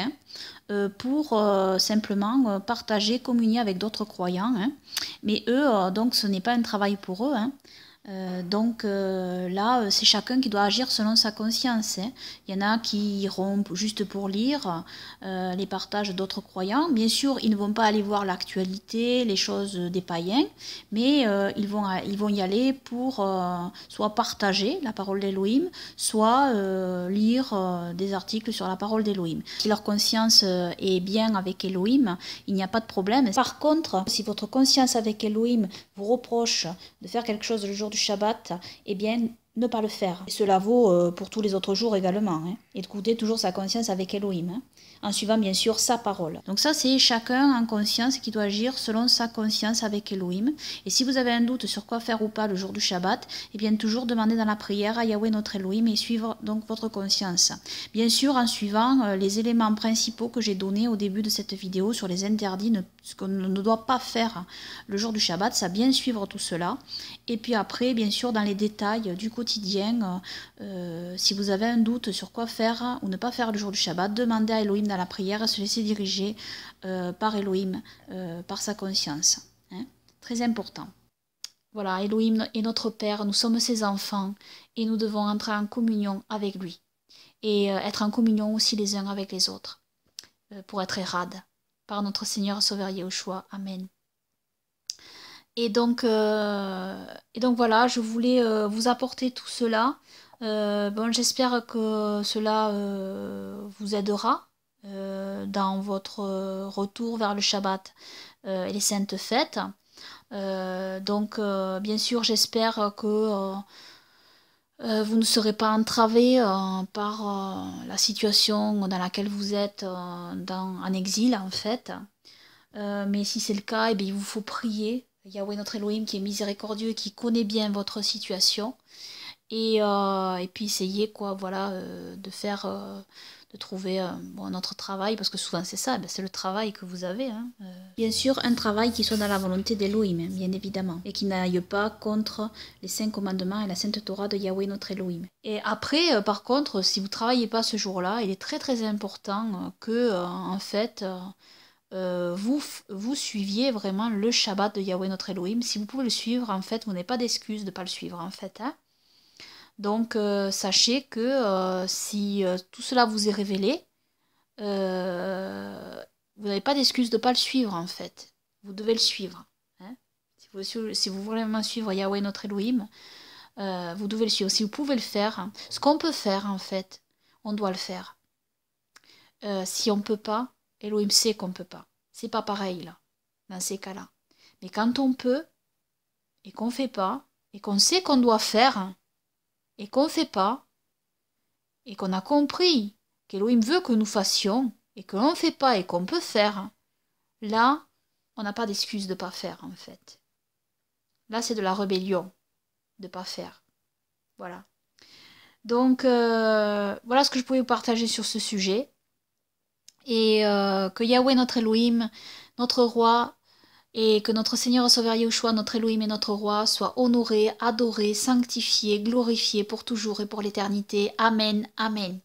euh, pour simplement partager, communier avec d'autres croyants. Mais eux, donc ce n'est pas un travail pour eux. Euh, donc euh, là, euh, c'est chacun qui doit agir selon sa conscience. Hein. Il y en a qui rompent juste pour lire les partages d'autres croyants. Bien sûr, ils ne vont pas aller voir l'actualité, les choses des païens, mais ils, vont, ils vont y aller pour soit partager la parole d'Elohim, soit lire des articles sur la parole d'Elohim. Si leur conscience est bien avec Elohim, il n'y a pas de problème. Par contre, si votre conscience avec Elohim vous reproche de faire quelque chose le jour du Shabbat, eh bien, ne pas le faire. Et cela vaut euh, pour tous les autres jours également. Hein. Et toujours sa conscience avec Elohim. Hein en suivant bien sûr sa parole. Donc ça, c'est chacun en conscience qui doit agir selon sa conscience avec Elohim. Et si vous avez un doute sur quoi faire ou pas le jour du Shabbat, eh bien toujours demander dans la prière à Yahweh notre Elohim et suivre donc votre conscience. Bien sûr, en suivant euh, les éléments principaux que j'ai donnés au début de cette vidéo sur les interdits, ce qu'on ne doit pas faire le jour du Shabbat, ça bien suivre tout cela. Et puis après, bien sûr, dans les détails du quotidien, euh, si vous avez un doute sur quoi faire ou ne pas faire le jour du Shabbat, demandez à Elohim dans la prière, se laisser diriger euh, par Elohim, euh, par sa conscience. Hein. Très important. Voilà, Elohim est notre Père, nous sommes ses enfants et nous devons entrer en communion avec lui et euh, être en communion aussi les uns avec les autres pour être éradés par notre Seigneur Sauveur Yeshua. Amen. Et donc, et donc voilà, je voulais vous apporter tout cela. bon, j'espère que cela vous aidera euh, dans votre retour vers le Shabbat euh, et les saintes fêtes. Euh, donc, bien sûr, j'espère que vous ne serez pas entravé par la situation dans laquelle vous êtes dans, en exil, en fait. mais si c'est le cas, eh bien, il vous faut prier Yahweh notre Elohim qui est miséricordieux, qui connaît bien votre situation. Et, puis essayez quoi, voilà, de faire de trouver euh, bon, notre travail, parce que souvent c'est ça, ben, c'est le travail que vous avez. Hein, euh. Bien sûr, un travail qui soit dans la volonté d'Elohim, hein, bien évidemment, et qui n'aille pas contre les cinq commandements et la sainte Torah de Yahweh, notre Elohim. Et après, euh, par contre, si vous ne travaillez pas ce jour-là, il est très très important que, en fait, vous, vous suiviez vraiment le Shabbat de Yahweh notre Elohim. Si vous pouvez le suivre, en fait, vous n'avez pas d'excuse de ne pas le suivre, en fait. Hein. Donc euh, sachez que euh, si euh, tout cela vous est révélé, vous n'avez pas d'excuse de ne pas le suivre en fait. Vous devez le suivre. Hein. si, vous, si voulez vraiment suivre Yahweh notre Elohim, vous devez le suivre. Si vous pouvez le faire, hein, ce qu'on peut faire en fait, on doit le faire. si on ne peut pas, Elohim sait qu'on ne peut pas. C'est pas pareil là, dans ces cas-là. Mais quand on peut et qu'on ne fait pas, et qu'on sait qu'on doit faire, hein, et qu'on ne fait pas, et qu'on a compris qu'Elohim veut que nous fassions, et que l'on ne fait pas et qu'on peut faire, là, on n'a pas d'excuse de ne pas faire, en fait. Là, c'est de la rébellion, de ne pas faire. Voilà. Donc, euh, voilà ce que je pouvais vous partager sur ce sujet. Et euh, que Yahweh, notre Elohim, notre roi, et que notre Seigneur Sauveur Yeshua, notre Elohim et notre Roi, soit honoré, adoré, sanctifié, glorifié pour toujours et pour l'éternité. Amen, Amen.